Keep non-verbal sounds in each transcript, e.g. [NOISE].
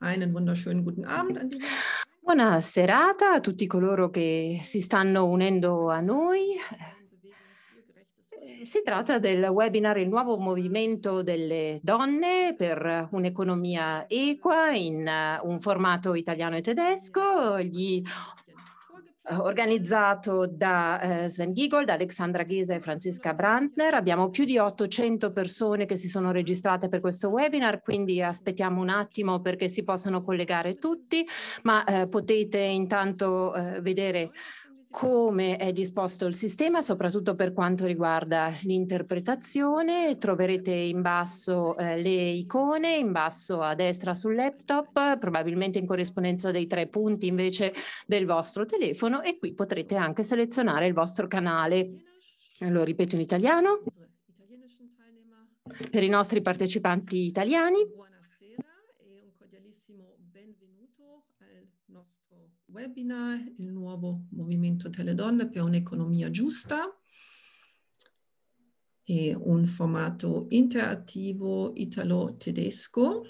Einen wunderschönen guten Abend an die. Buona serata a tutti coloro che si stanno unendo a noi. Eh, si tratta del webinar Il nuovo movimento delle donne per un'economia equa in eh, un formato italiano e tedesco. Gli eh, organizzato da eh, Sven Giegold, Alexandra Ghisa e Franziska Brandner. Abbiamo più di 800 persone che si sono registrate per questo webinar, quindi aspettiamo un attimo perché si possano collegare tutti, ma eh, potete intanto eh, vedere come è disposto il sistema, soprattutto per quanto riguarda l'interpretazione. Troverete in basso eh, le icone, in basso a destra sul laptop, probabilmente in corrispondenza dei tre punti invece del vostro telefono e qui potrete anche selezionare il vostro canale. Lo ripeto in italiano. Per i nostri partecipanti italiani webinar, il nuovo movimento delle donne per un'economia giusta e un formato interattivo italo-tedesco.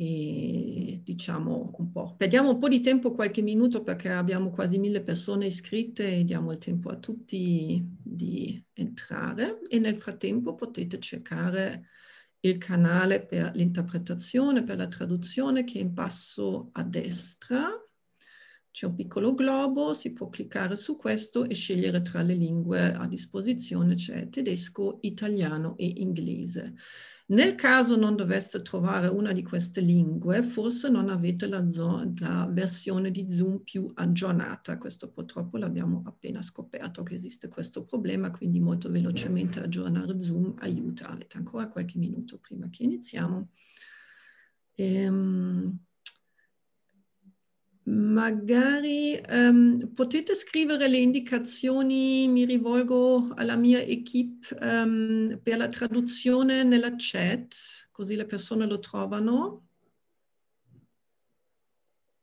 E diciamo un po', perdiamo un po' di tempo, qualche minuto, perché abbiamo quasi mille persone iscritte e diamo il tempo a tutti di entrare. E nel frattempo potete cercare il canale per l'interpretazione, per la traduzione che è in basso a destra c'è un piccolo globo, si può cliccare su questo e scegliere tra le lingue a disposizione, c'è tedesco, italiano e inglese. Nel caso non doveste trovare una di queste lingue, forse non avete la, la versione di Zoom più aggiornata. Questo purtroppo l'abbiamo appena scoperto che esiste questo problema, quindi molto velocemente aggiornare Zoom aiuta. Avete ancora qualche minuto prima che iniziamo. Ehm... Magari um, potete scrivere le indicazioni, mi rivolgo alla mia equip um, per la traduzione nella chat, così le persone lo trovano.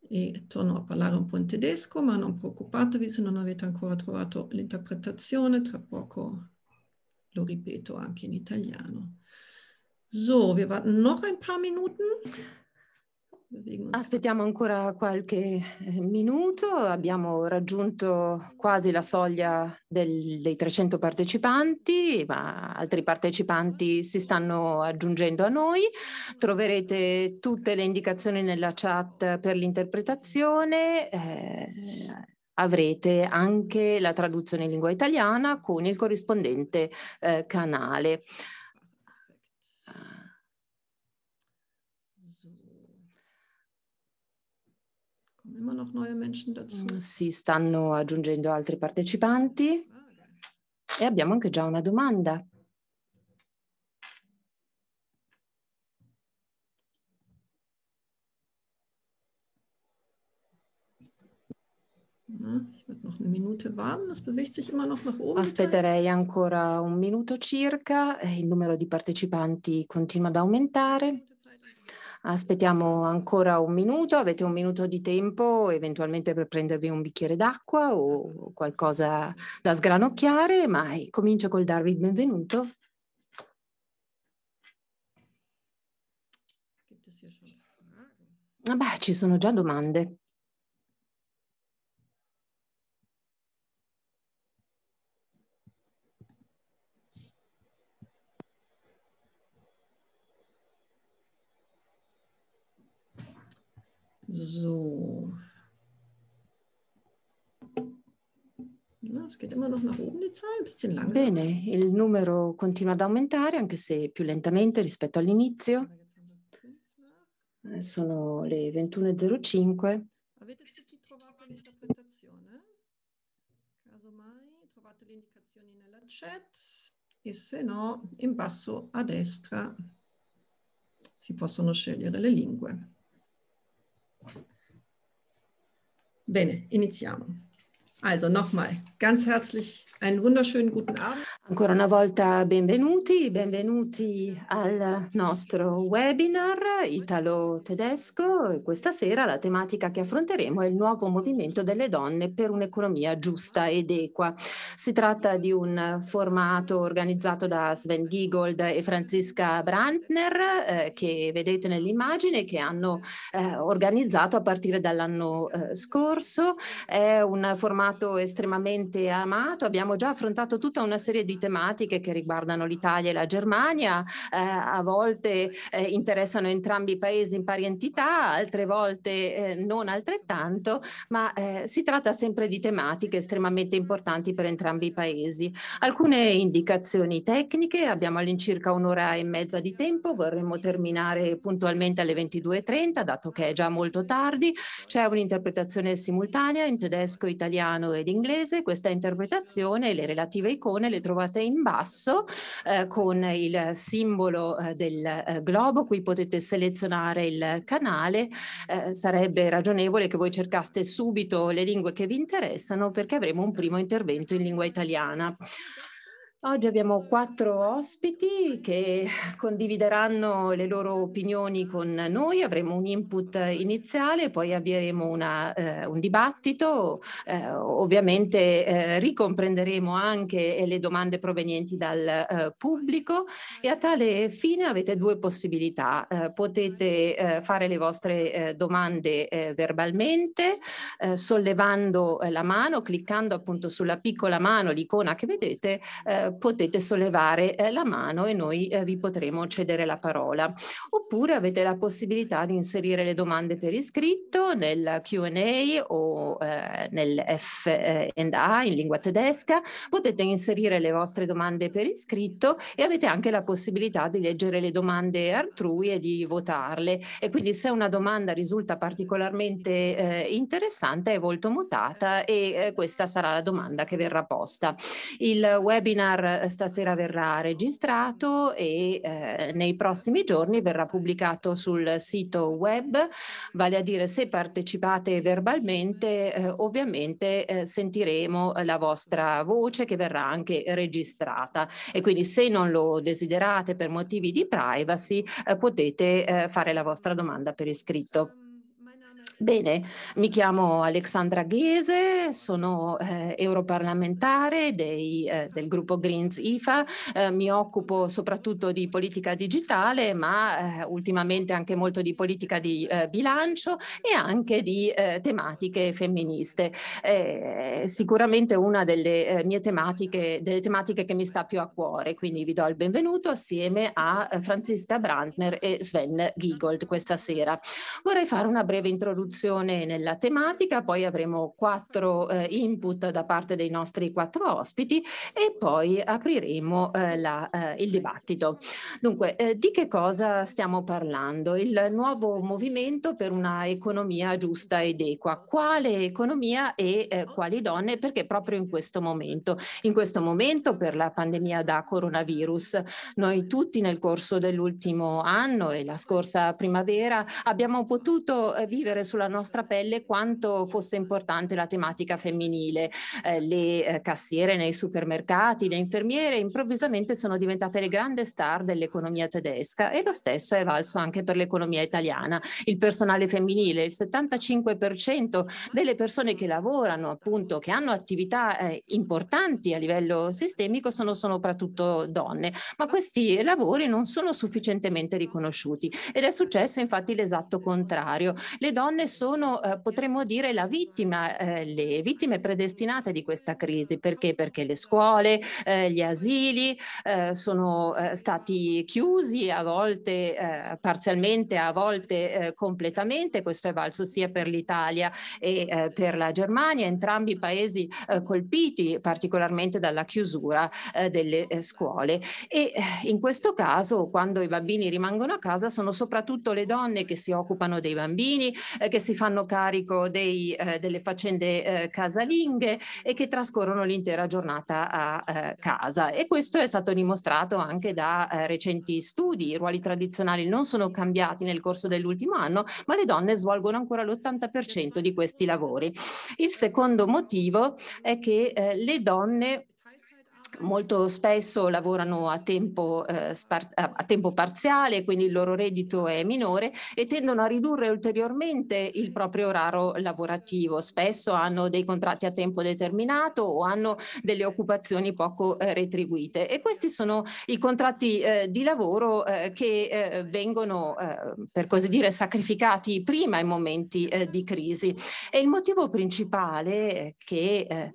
E torno a parlare un po' in tedesco, ma non preoccupatevi se non avete ancora trovato l'interpretazione, tra poco lo ripeto anche in italiano. So, wir warten noch ein paar Minuten. Aspettiamo ancora qualche eh, minuto, abbiamo raggiunto quasi la soglia del, dei 300 partecipanti, ma altri partecipanti si stanno aggiungendo a noi. Troverete tutte le indicazioni nella chat per l'interpretazione. Eh, avrete anche la traduzione in lingua italiana con il corrispondente eh, canale. immer noch neue Menschen dazu. Mm, si stanno aggiungendo altri partecipanti e abbiamo anche già una domanda. Aspetterei ancora un minuto circa, eh, il numero di partecipanti continua ad aumentare. Aspettiamo ancora un minuto, avete un minuto di tempo eventualmente per prendervi un bicchiere d'acqua o qualcosa da sgranocchiare, ma eh, comincio col darvi il benvenuto. Ah, beh, ci sono già domande. So. No, noch nach oben die Zahl, ein bisschen langsam. Bene, il numero continua ad aumentare anche se più lentamente rispetto all'inizio. Sono le 21.05. Avete tutti trovato l'interpretazione? Casomai trovate le indicazioni nella chat e se no in basso a destra si possono scegliere le lingue. Bene, iniziamo. Also nochmal ganz herzlich einen wunderschönen guten Abend. Ancora una volta benvenuti, benvenuti al nostro webinar italo-tedesco questa sera la tematica che affronteremo è il nuovo movimento delle donne per un'economia giusta ed equa. Si tratta di un formato organizzato da Sven Giegold e Franziska Brandner eh, che vedete nell'immagine che hanno eh, organizzato a partire dall'anno eh, scorso. È un formato stato estremamente amato, abbiamo già affrontato tutta una serie di tematiche che riguardano l'Italia e la Germania, eh, a volte eh, interessano entrambi i paesi in pari entità, altre volte eh, non altrettanto, ma eh, si tratta sempre di tematiche estremamente importanti per entrambi i paesi. Alcune indicazioni tecniche, abbiamo all'incirca un'ora e mezza di tempo, vorremmo terminare puntualmente alle 22.30, dato che è già molto tardi, c'è un'interpretazione simultanea in tedesco, italiano, italiano ed inglese. Questa interpretazione e le relative icone le trovate in basso eh, con il simbolo eh, del eh, globo. Qui potete selezionare il canale. Eh, sarebbe ragionevole che voi cercaste subito le lingue che vi interessano perché avremo un primo intervento in lingua italiana. Oggi abbiamo quattro ospiti che [LAUGHS] condivideranno le loro opinioni con noi, avremo un input iniziale, poi avvieremo una, eh, un dibattito, eh, ovviamente eh, ricomprenderemo anche eh, le domande provenienti dal eh, pubblico e a tale fine avete due possibilità, eh, potete fare le vostre domande verbalmente sollevando la mano, cliccando appunto sulla piccola mano, l'icona che vedete, potete sollevare eh, la mano e noi eh, vi potremo cedere la parola. Oppure avete la possibilità di inserire le domande per iscritto nel Q&A o eh, nel F&A in lingua tedesca. Potete inserire le vostre domande per iscritto e avete anche la possibilità di leggere le domande altrui e di votarle. E quindi se una domanda risulta particolarmente eh, interessante è volto mutata e eh, questa sarà la domanda che verrà posta. Il webinar webinar eh, stasera verrà registrato e eh, nei prossimi giorni verrà pubblicato sul sito web, vale a dire se partecipate verbalmente eh, ovviamente eh, sentiremo la vostra voce che verrà anche registrata e quindi se non lo desiderate per motivi di privacy eh, potete eh, fare la vostra domanda per iscritto. Bene, mi chiamo Alexandra Ghese, sono eh, europarlamentare dei, eh, del gruppo Greens IFA, eh, mi occupo soprattutto di politica digitale, ma eh, ultimamente anche molto di politica di eh, bilancio e anche di eh, tematiche femministe. sicuramente una delle mie tematiche, delle tematiche che mi sta più a cuore, quindi vi do il benvenuto assieme a Franziska Brandner e Sven Giegold questa sera. Vorrei fare una breve introduzione un'introduzione nella tematica, poi avremo quattro eh, input da parte dei nostri quattro ospiti e poi apriremo eh, la, eh, il dibattito. Dunque, eh, di che cosa stiamo parlando? Il nuovo movimento per una economia giusta ed equa. Quale economia e eh, quali donne? Perché proprio in questo momento, in questo momento per la pandemia da coronavirus, noi tutti nel corso dell'ultimo anno e la scorsa primavera abbiamo potuto eh, vivere sul sulla nostra pelle quanto fosse importante la tematica femminile. Eh, le eh, cassiere nei supermercati, le infermiere improvvisamente sono diventate le grandi star dell'economia tedesca e lo stesso è valso anche per l'economia italiana. Il personale femminile, il 75% delle persone che lavorano, appunto, che hanno attività eh, importanti a livello sistemico sono soprattutto donne, ma questi lavori non sono sufficientemente riconosciuti ed è successo infatti l'esatto contrario. Le donne quale sono, eh, potremmo dire, la vittima, eh, le vittime predestinate di questa crisi. Perché? Perché le scuole, eh, gli asili eh, sono eh, stati chiusi a volte eh, parzialmente, a volte completamente. Questo è valso sia per l'Italia e per la Germania, entrambi i paesi colpiti particolarmente dalla chiusura delle scuole. E in questo caso, quando i bambini rimangono a casa, sono soprattutto le donne che si occupano dei bambini, che si fanno carico dei, eh, delle faccende eh, casalinghe e che trascorrono l'intera giornata a eh, casa. E questo è stato dimostrato anche da eh, recenti studi. I ruoli tradizionali non sono cambiati nel corso dell'ultimo anno, ma le donne svolgono ancora l'80% di questi lavori. Il secondo motivo è che eh, le donne molto spesso lavorano a tempo, eh, a tempo, parziale, quindi il loro reddito è minore e tendono a ridurre ulteriormente il proprio orario lavorativo. Spesso hanno dei contratti a tempo determinato o hanno delle occupazioni poco eh, retribuite e questi sono i contratti eh, di lavoro eh, che eh, vengono, eh, per così dire, sacrificati prima in momenti di crisi. E il motivo principale che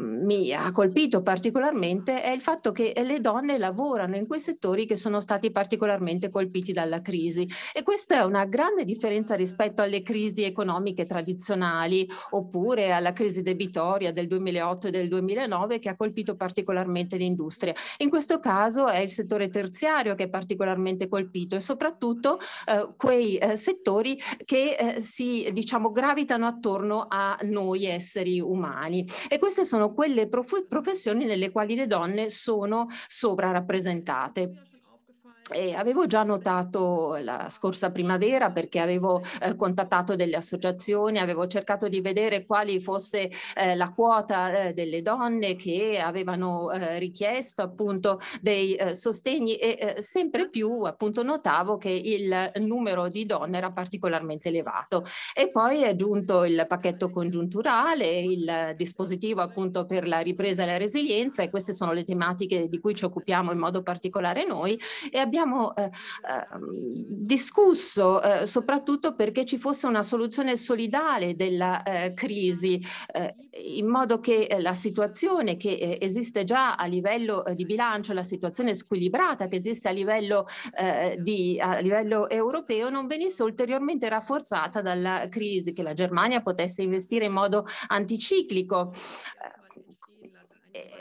mi ha colpito particolarmente è il fatto che le donne lavorano in quei settori che sono stati particolarmente colpiti dalla crisi e questa è una grande differenza rispetto alle crisi economiche tradizionali oppure alla crisi debitoria del 2008 e del 2009 che ha colpito particolarmente l'industria. In questo caso è il settore terziario che è particolarmente colpito e soprattutto eh, quei eh, settori che eh, si diciamo gravitano attorno a noi esseri umani e queste sono sono quelle prof professioni nelle quali le donne sono sovrarappresentate e avevo già notato la scorsa primavera perché avevo eh, contattato delle associazioni, avevo cercato di vedere quali fosse eh, la quota eh, delle donne che avevano eh, richiesto appunto dei eh, sostegni e eh, sempre più appunto notavo che il numero di donne era particolarmente elevato. E poi è giunto il pacchetto congiunturale, il dispositivo appunto per la ripresa e la resilienza e queste sono le tematiche di cui ci occupiamo in modo particolare noi e abbiamo abbiamo eh, ehm, discusso eh, soprattutto perché ci fosse una soluzione solidale della eh, crisi, eh, in modo che la situazione che esiste già a livello di bilancio, la situazione squilibrata che esiste a livello, di, a livello europeo, non venisse ulteriormente rafforzata dalla crisi, che la Germania potesse investire in modo anticiclico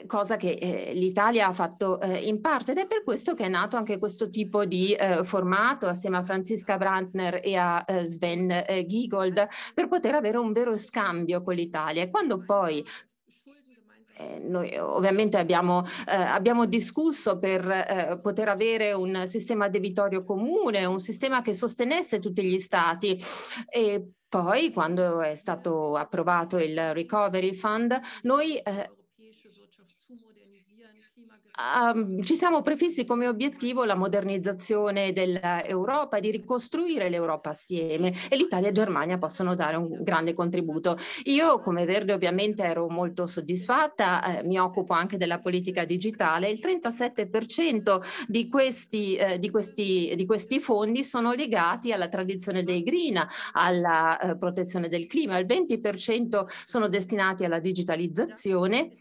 cosa che eh, l'Italia ha fatto eh, in parte ed è per questo che è nato anche questo tipo di eh, formato assieme a Franziska Brandner e a eh, Sven eh, Giegold per poter avere un vero scambio con l'Italia. quando poi eh, noi ovviamente abbiamo, eh, abbiamo discusso per eh, poter avere un sistema debitorio comune, un sistema che sostenesse tutti gli stati. E poi, quando è stato approvato il Recovery Fund, noi eh, Um, ci siamo prefissi come obiettivo la modernizzazione dell'Europa di ricostruire l'Europa assieme e l'Italia e Germania possono dare un grande contributo. Io come Verde ovviamente ero molto soddisfatta, eh, mi occupo anche della politica digitale, il 37% di questi, eh, di questi, di questi fondi sono legati alla tradizione dei green, alla eh, protezione del clima, il 20% sono destinati alla digitalizzazione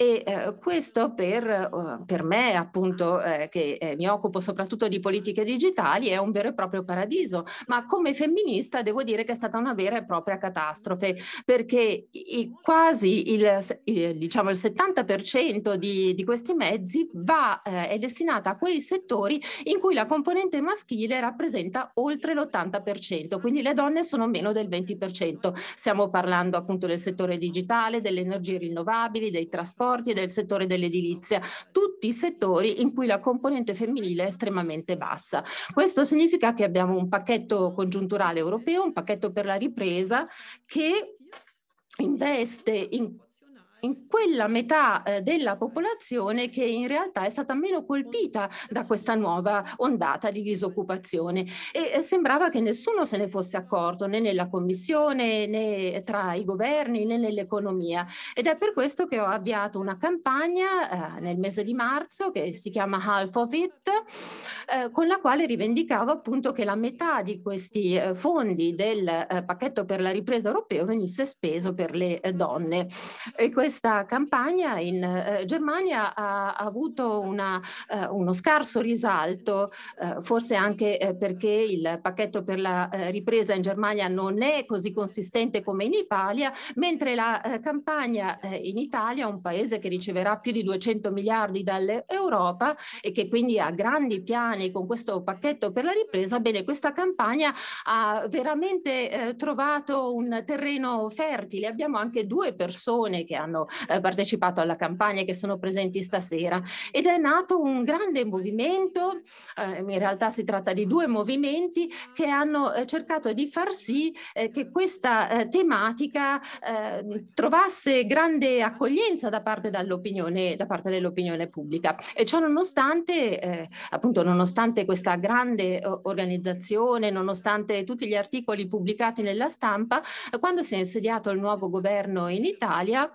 e eh, questo per, eh, per, me, appunto, eh, che eh, mi occupo soprattutto di politiche digitali, è un vero e proprio paradiso. Ma come femminista devo dire che è stata una vera e propria catastrofe, perché i, quasi il, il, diciamo, il 70% di, di, questi mezzi va, eh, è destinata a quei settori in cui la componente maschile rappresenta oltre l'80%, quindi le donne sono meno del 20%. Stiamo parlando appunto del settore digitale, delle energie rinnovabili, dei trasporti trasporti e del settore dell'edilizia, tutti settori in cui la componente femminile è estremamente bassa. Questo significa che abbiamo un pacchetto congiunturale europeo, un pacchetto per la ripresa che investe in in quella metà eh, della popolazione che in realtà è stata meno colpita da questa nuova ondata di disoccupazione e eh, sembrava che nessuno se ne fosse accorto né nella commissione né tra i governi né nell'economia ed è per questo che ho avviato una campagna eh, nel mese di marzo che si chiama Half of It eh, con la quale rivendicavo appunto che la metà di questi eh, fondi del eh, pacchetto per la ripresa europeo venisse speso per le donne e questa campagna in eh, Germania ha, ha avuto una, eh, uno scarso risalto, eh, forse anche eh, perché il pacchetto per la eh, ripresa in Germania non è così consistente come in Italia, mentre la eh, campagna in Italia, un paese che riceverà più di 200 miliardi dall'Europa e che quindi ha grandi piani con questo pacchetto per la ripresa, bene, questa campagna ha veramente trovato un terreno fertile. Abbiamo anche due persone che hanno hanno eh, partecipato alla campagna e che sono presenti stasera. Ed è nato un grande movimento, eh, in realtà si tratta di due movimenti che hanno eh, cercato di far sì eh, che questa eh, tematica eh, trovasse grande accoglienza da parte, da parte dell'opinione pubblica. E ciò nonostante, appunto, nonostante questa grande organizzazione, nonostante tutti gli articoli pubblicati nella stampa, quando si è insediato il nuovo governo in Italia,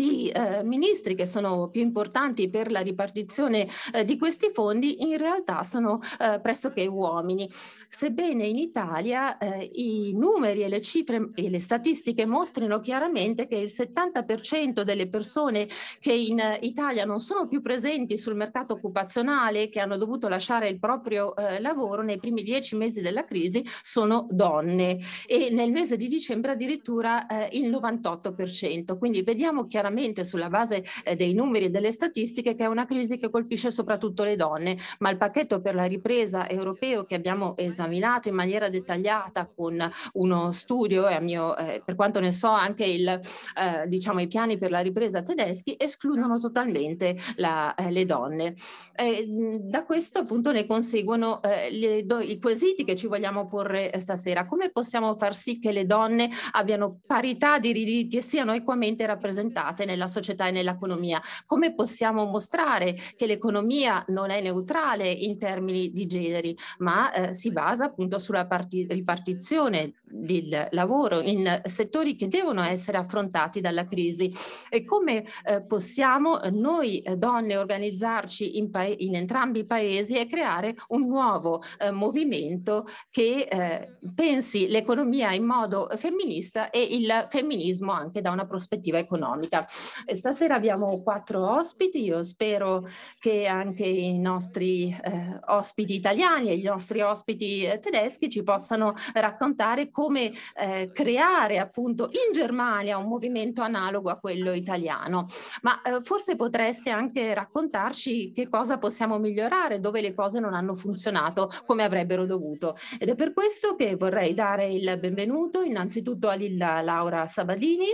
i eh, ministri che sono più importanti per la ripartizione eh, di questi fondi in realtà sono eh, pressoché uomini. Sebbene in Italia eh, i numeri e le cifre e le statistiche mostrino chiaramente che il 70% delle persone che in Italia non sono più presenti sul mercato occupazionale, che hanno dovuto lasciare il proprio eh, lavoro nei primi dieci mesi della crisi, sono donne e nel mese di dicembre addirittura eh, il 98%. Quindi vediamo chiaramente chiaramente sulla base eh, dei numeri e delle statistiche che è una crisi che colpisce soprattutto le donne, ma il pacchetto per la ripresa europeo che abbiamo esaminato in maniera dettagliata con uno studio e mio, eh, per quanto ne so anche il, eh, diciamo, i piani per la ripresa tedeschi escludono totalmente la, eh, le donne. Mm, da questo appunto ne conseguono eh, le, do, i quesiti che ci vogliamo porre eh, stasera. Come possiamo far sì che le donne abbiano parità di diritti e siano equamente rappresentate? cambiate nella società e nell'economia. Come possiamo mostrare che l'economia non è neutrale in termini di generi, ma eh, si basa appunto sulla ripartizione il lavoro in settori che devono essere affrontati dalla crisi e come eh, possiamo eh, noi eh, donne organizzarci in, in, entrambi i paesi e creare un nuovo eh, movimento che eh, pensi l'economia in modo femminista e il femminismo anche da una prospettiva economica. stasera abbiamo quattro ospiti, io spero che anche i nostri eh, ospiti italiani e i nostri ospiti tedeschi ci possano raccontare come come eh, creare appunto in Germania un movimento analogo a quello italiano. Ma eh, forse potreste anche raccontarci che cosa possiamo migliorare, dove le cose non hanno funzionato come avrebbero dovuto. Ed è per questo che vorrei dare il benvenuto innanzitutto a Lilla Laura Sabadini.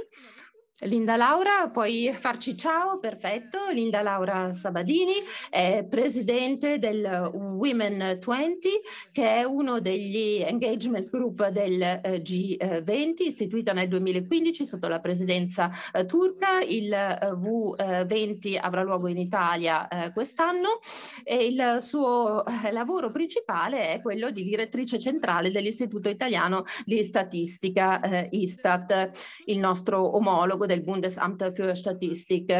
Linda Laura, puoi farci ciao, perfetto. Linda Laura Sabadini è presidente del Women 20, che è uno degli engagement group del eh, G20, istituita nel 2015 sotto la presidenza eh, turca. Il eh, V20 avrà luogo in Italia quest'anno e il suo lavoro principale è quello di direttrice centrale dell'Istituto Italiano di Statistica Istat, il nostro omologo Brandenburgo del Bundesamt für Statistik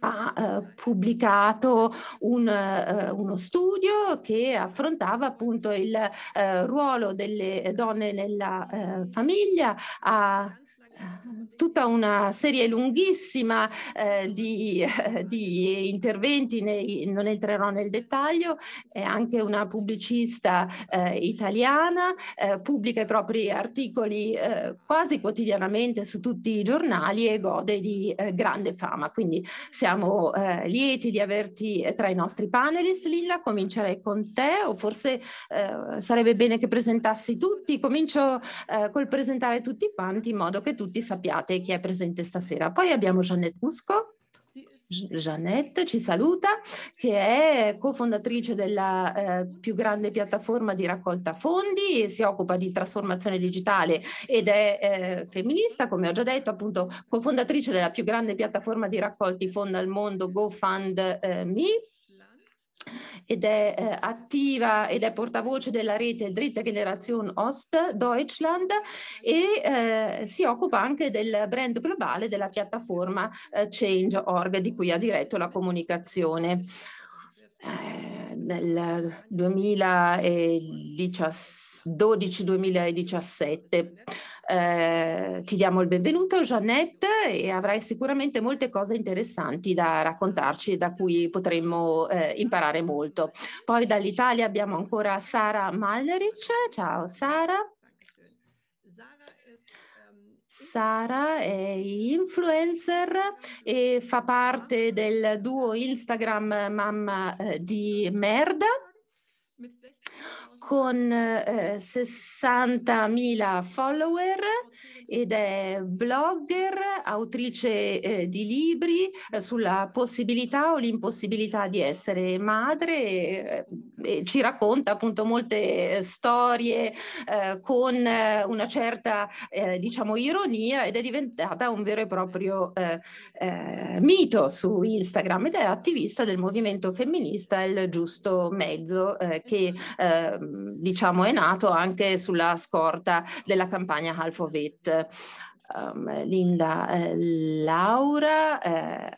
ha eh, pubblicato un, eh, uno studio che affrontava appunto il eh, ruolo delle donne nella eh, famiglia, ha tutta una serie lunghissima eh, di, eh, di, interventi, nei, non entrerò nel dettaglio, è anche una pubblicista eh, italiana, eh, pubblica i propri articoli eh, quasi quotidianamente su tutti i giornali e gode di grande fama. Quindi siamo lieti di averti tra i nostri panelist. Lilla, comincerei con te o forse sarebbe bene che presentassi tutti. Comincio col presentare tutti quanti in modo che tutti tutti sappiate chi è presente stasera. Poi abbiamo Jeannette Musco. Jeannette ci saluta, che è cofondatrice della eh, più grande piattaforma di raccolta fondi e si occupa di trasformazione digitale ed è eh, femminista, come ho già detto, appunto cofondatrice della più grande piattaforma di raccolti fondi al mondo GoFundMe ed è eh, attiva ed è portavoce della rete Dritte Generation Ost Deutschland e eh, si occupa anche del brand globale della piattaforma eh, Change.org di cui ha diretto la comunicazione. Eh, nel 2012-2017 eh, ti diamo il benvenuto Jeannette e avrai sicuramente molte cose interessanti da raccontarci da cui potremmo eh, imparare molto. Poi dall'Italia abbiamo ancora Sara Malnerich. Ciao Sara. Sara è influencer e fa parte del duo Instagram Mamma eh, di Merda con eh, 60.000 follower ed è blogger, autrice eh, di libri eh, sulla possibilità o l'impossibilità di essere madre e, eh, e ci racconta appunto molte storie eh, con eh, una certa diciamo ironia ed è diventata un vero e proprio mito su Instagram ed è attivista del movimento femminista Il Giusto Mezzo che ehm, diciamo, è nato anche sulla scorta della campagna Half of It. Um, Linda, eh, Laura eh,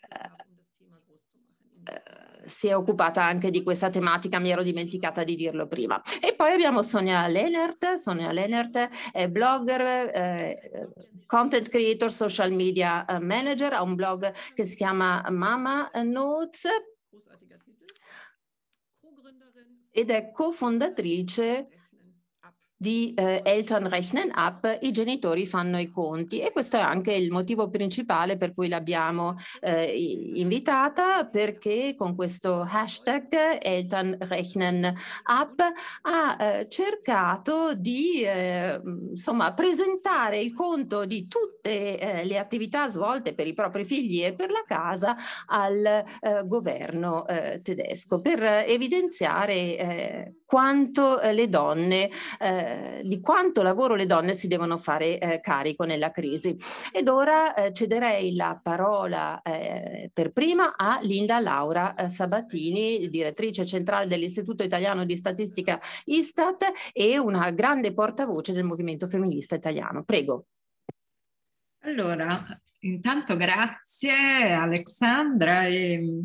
si è occupata anche di questa tematica, mi ero dimenticata di dirlo prima. E poi abbiamo Sonia Lennert, Sonia Lennert è blogger, eh, content creator, social media eh, manager, ha un blog che si chiama Mama Notes ed è cofondatrice di eh, Elton Rechnen Up, i genitori fanno i conti e questo è anche il motivo principale per cui l'abbiamo eh, invitata perché con questo hashtag Elton Rechnen Up ha eh, cercato di eh, insomma, presentare il conto di tutte eh, le attività svolte per i propri figli e per la casa al eh, governo tedesco per evidenziare quanto eh, le donne, eh, di quanto lavoro le donne si devono fare eh, carico nella crisi. Ed ora eh, cederei la parola eh, per prima a Linda Laura eh, Sabatini, direttrice centrale dell'Istituto Italiano di Statistica Istat e una grande portavoce del movimento femminista italiano. Prego. Allora, intanto grazie Alexandra e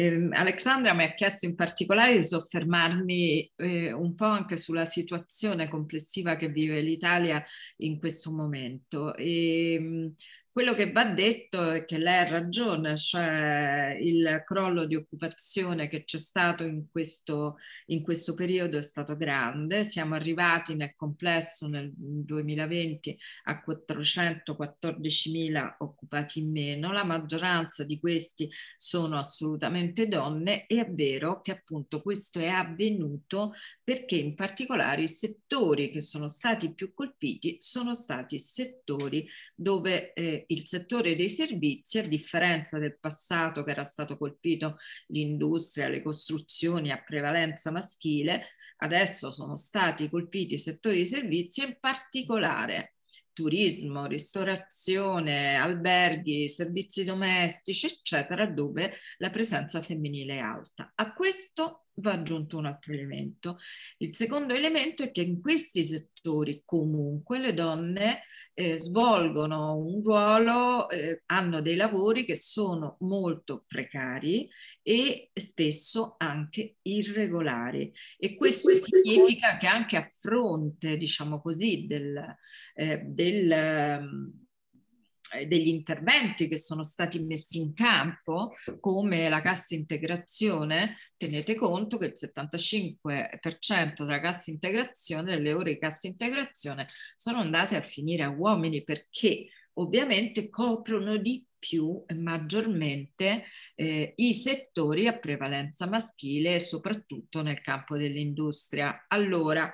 eh, Alexandra mi ha chiesto in particolare di soffermarmi eh, un po' anche sulla situazione complessiva che vive l'Italia in questo momento. E, ehm, quello che va detto è che lei ha ragione, cioè il crollo di occupazione che c'è stato in questo, in questo periodo è stato grande, siamo arrivati nel complesso nel 2020 a 414 mila occupati in meno, la maggioranza di questi sono assolutamente donne e è vero che appunto questo è avvenuto perché in particolare i settori che sono stati più colpiti sono stati settori dove eh, il settore dei servizi, a differenza del passato che era stato colpito l'industria, le costruzioni a prevalenza maschile, adesso sono stati colpiti i settori dei servizi e in particolare turismo, ristorazione, alberghi, servizi domestici, eccetera, dove la presenza femminile è alta. A questo va aggiunto un altro elemento. Il secondo elemento è che in questi settori comunque le donne eh, svolgono un ruolo, eh, hanno dei lavori che sono molto precari e spesso anche irregolari. E questo significa che anche a fronte, diciamo così, del, eh, del, ehm, eh, degli interventi che sono stati messi in campo, come la cassa integrazione, tenete conto che il 75% della cassa integrazione, delle ore di cassa integrazione, sono andate a finire a uomini perché ovviamente coprono di più maggiormente eh, i settori a prevalenza maschile, soprattutto nel campo dell'industria. Allora,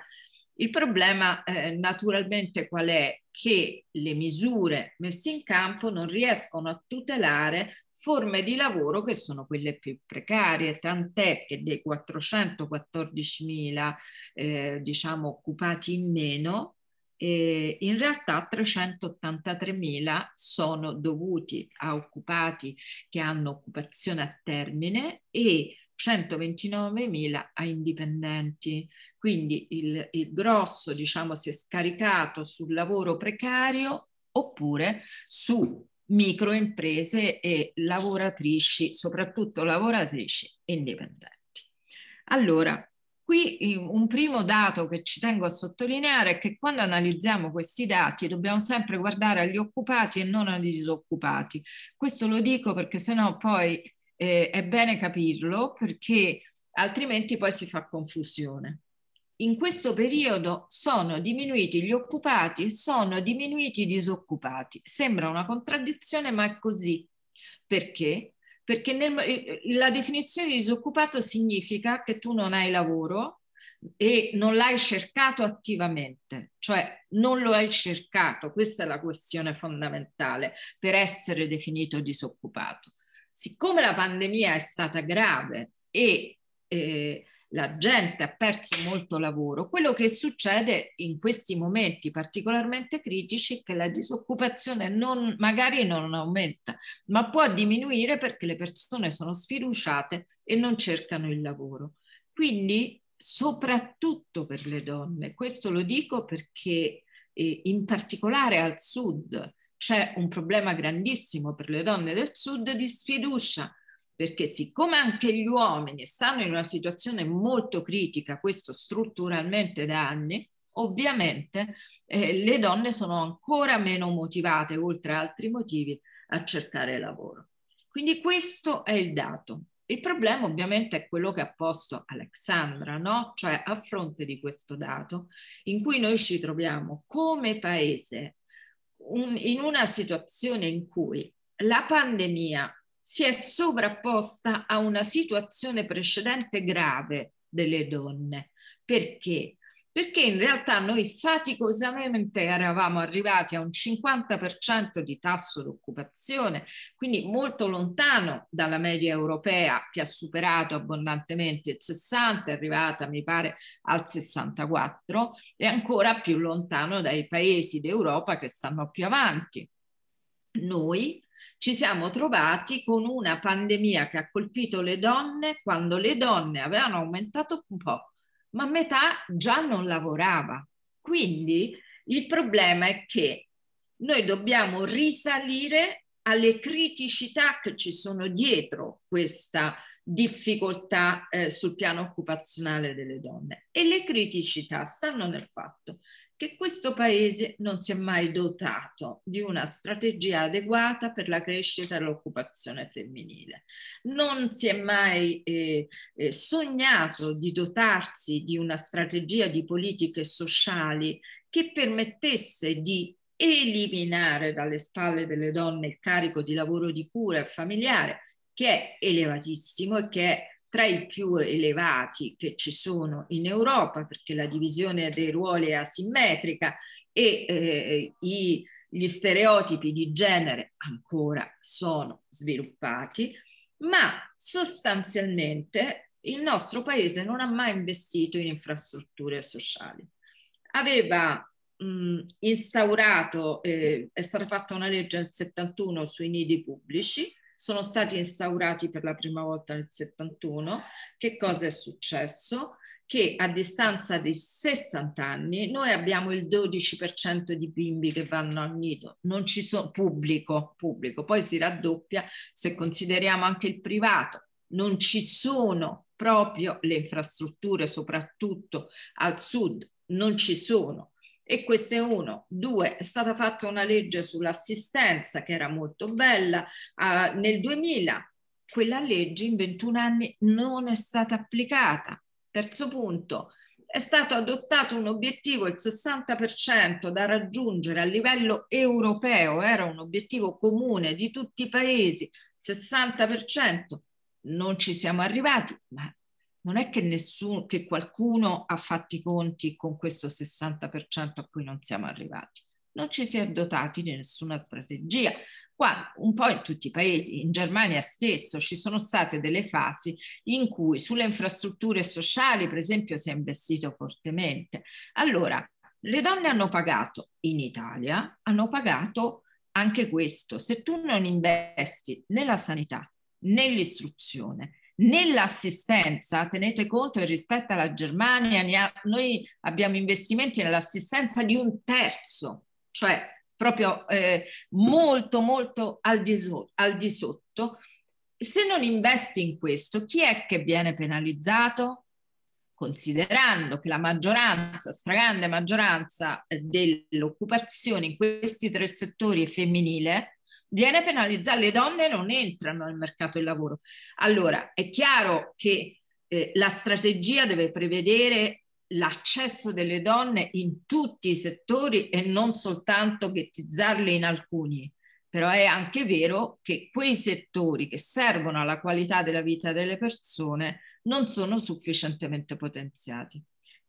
il problema eh, naturalmente qual è? Che le misure messe in campo non riescono a tutelare forme di lavoro che sono quelle più precarie, tant'è che dei 414.000 eh, diciamo, occupati in meno e in realtà 383.000 sono dovuti a occupati che hanno occupazione a termine e 129.000 a indipendenti. Quindi il, il grosso diciamo, si è scaricato sul lavoro precario oppure su microimprese e lavoratrici, soprattutto lavoratrici indipendenti. Allora, Qui un primo dato che ci tengo a sottolineare è che quando analizziamo questi dati dobbiamo sempre guardare agli occupati e non agli disoccupati. Questo lo dico perché sennò poi eh, è bene capirlo perché altrimenti poi si fa confusione. In questo periodo sono diminuiti gli occupati e sono diminuiti i disoccupati. Sembra una contraddizione ma è così. Perché? perché nel, la definizione di disoccupato significa che tu non hai lavoro e non l'hai cercato attivamente, cioè non lo hai cercato, questa è la questione fondamentale per essere definito disoccupato. Siccome la pandemia è stata grave e eh, la gente ha perso molto lavoro. Quello che succede in questi momenti particolarmente critici è che la disoccupazione non, magari non aumenta, ma può diminuire perché le persone sono sfiduciate e non cercano il lavoro. Quindi, soprattutto per le donne, questo lo dico perché eh, in particolare al sud c'è un problema grandissimo per le donne del sud di sfiducia perché siccome anche gli uomini stanno in una situazione molto critica, questo strutturalmente da anni, ovviamente eh, le donne sono ancora meno motivate, oltre ad altri motivi, a cercare lavoro. Quindi questo è il dato. Il problema ovviamente è quello che ha posto Alexandra, no? cioè a fronte di questo dato in cui noi ci troviamo come paese un, in una situazione in cui la pandemia si è sovrapposta a una situazione precedente grave delle donne. Perché? Perché in realtà noi faticosamente eravamo arrivati a un 50% di tasso di occupazione, quindi molto lontano dalla media europea che ha superato abbondantemente il 60%, è arrivata mi pare al 64% e ancora più lontano dai paesi d'Europa che stanno più avanti. Noi ci siamo trovati con una pandemia che ha colpito le donne quando le donne avevano aumentato un po', ma metà già non lavorava. Quindi il problema è che noi dobbiamo risalire alle criticità che ci sono dietro questa difficoltà eh, sul piano occupazionale delle donne e le criticità stanno nel fatto che questo Paese non si è mai dotato di una strategia adeguata per la crescita e l'occupazione femminile. Non si è mai eh, eh, sognato di dotarsi di una strategia di politiche sociali che permettesse di eliminare dalle spalle delle donne il carico di lavoro di cura e familiare che è elevatissimo e che è tra i più elevati che ci sono in Europa, perché la divisione dei ruoli è asimmetrica e eh, i, gli stereotipi di genere ancora sono sviluppati, ma sostanzialmente il nostro paese non ha mai investito in infrastrutture sociali. Aveva mh, instaurato, eh, è stata fatta una legge nel 71 sui nidi pubblici, sono stati instaurati per la prima volta nel 71. Che cosa è successo? Che a distanza di 60 anni noi abbiamo il 12% di bimbi che vanno al nido, non ci sono pubblico, pubblico, poi si raddoppia se consideriamo anche il privato, non ci sono proprio le infrastrutture, soprattutto al sud, non ci sono e questo è uno. Due, è stata fatta una legge sull'assistenza che era molto bella uh, nel 2000. Quella legge in 21 anni non è stata applicata. Terzo punto, è stato adottato un obiettivo, il 60% da raggiungere a livello europeo, era un obiettivo comune di tutti i paesi, 60%, non ci siamo arrivati, ma non è che, nessuno, che qualcuno ha fatto i conti con questo 60% a cui non siamo arrivati. Non ci si è dotati di nessuna strategia. Qua, un po' in tutti i paesi, in Germania stesso, ci sono state delle fasi in cui sulle infrastrutture sociali, per esempio, si è investito fortemente. Allora, le donne hanno pagato in Italia, hanno pagato anche questo. Se tu non investi nella sanità, nell'istruzione, Nell'assistenza, tenete conto che rispetto alla Germania, noi abbiamo investimenti nell'assistenza di un terzo, cioè proprio eh, molto, molto al di, so- al di sotto. Se non investi in questo, chi è che viene penalizzato? considerando che la maggioranza, stragrande maggioranza eh, dell'occupazione in questi tre settori è femminile, viene penalizzata, le donne non entrano nel mercato del lavoro. Allora è chiaro che eh, la strategia deve prevedere l'accesso delle donne in tutti i settori e non soltanto ghettizzarle in alcuni. Però è anche vero che quei settori che servono alla qualità della vita delle persone non sono sufficientemente potenziati.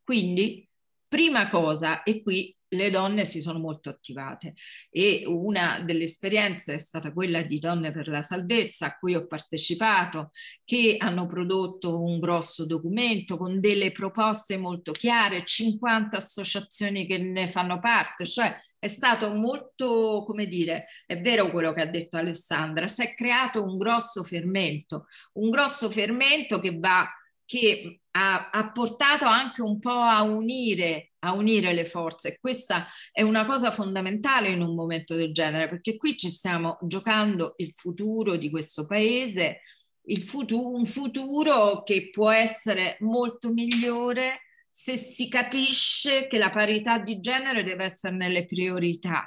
Quindi, prima cosa, e qui le donne si sono molto attivate e una delle esperienze è stata quella di Donne per la Salvezza a cui ho partecipato, che hanno prodotto un grosso documento con delle proposte molto chiare, 50 associazioni che ne fanno parte, cioè è stato molto, come dire, è vero quello che ha detto Alessandra, si è creato un grosso fermento, un grosso fermento che va che ha, ha portato anche un po' a unire a unire le forze. Questa è una cosa fondamentale in un momento del genere, perché qui ci stiamo giocando il futuro di questo paese, futuro, un futuro che può essere molto migliore se si capisce che la parità di genere deve essere nelle priorità.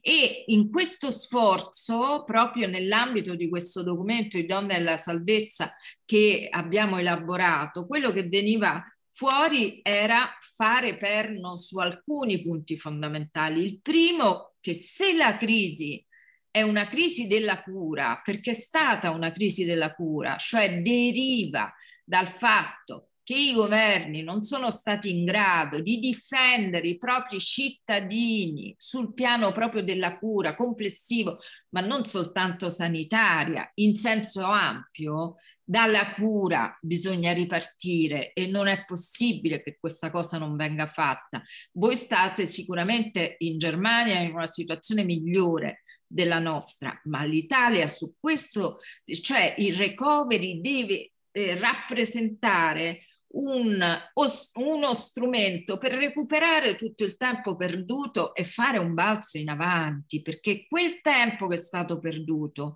E in questo sforzo, proprio nell'ambito di questo documento di Donne e la Salvezza che abbiamo elaborato, quello che veniva Fuori era fare perno su alcuni punti fondamentali. Il primo, che se la crisi è una crisi della cura, perché è stata una crisi della cura, cioè deriva dal fatto che i governi non sono stati in grado di difendere i propri cittadini sul piano proprio della cura complessivo, ma non soltanto sanitaria, in senso ampio, dalla cura bisogna ripartire e non è possibile che questa cosa non venga fatta. Voi state sicuramente in Germania in una situazione migliore della nostra, ma l'Italia su questo, cioè il recovery deve eh, rappresentare un, os, uno strumento per recuperare tutto il tempo perduto e fare un balzo in avanti, perché quel tempo che è stato perduto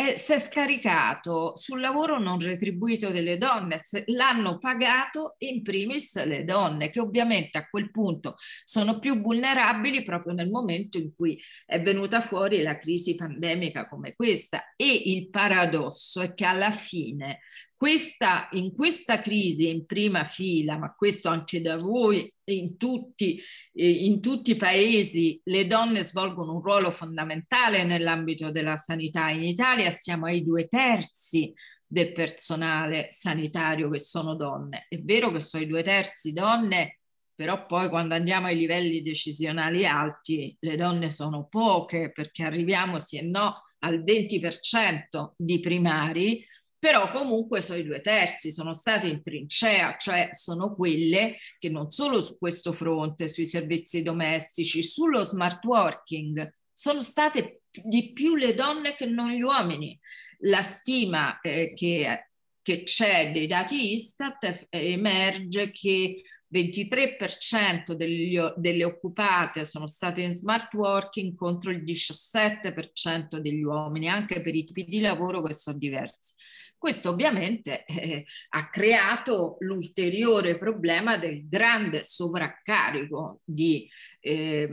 eh, si è scaricato sul lavoro non retribuito delle donne, l'hanno pagato in primis le donne, che ovviamente a quel punto sono più vulnerabili proprio nel momento in cui è venuta fuori la crisi pandemica come questa. E il paradosso è che alla fine questa, in questa crisi in prima fila, ma questo anche da voi e in tutti in tutti i paesi le donne svolgono un ruolo fondamentale nell'ambito della sanità. In Italia siamo ai due terzi del personale sanitario che sono donne. È vero che sono i due terzi donne, però poi quando andiamo ai livelli decisionali alti le donne sono poche perché arriviamo, sì e no, al 20% di primari però comunque sono i due terzi, sono state in trincea, cioè sono quelle che non solo su questo fronte, sui servizi domestici, sullo smart working, sono state di più le donne che non gli uomini. La stima eh, che, che, c'è dei dati Istat emerge che 23% degli, delle occupate sono state in smart working contro il 17% degli uomini, anche per i tipi di lavoro che sono diversi. Questo ovviamente eh, ha creato l'ulteriore problema del grande sovraccarico di, eh,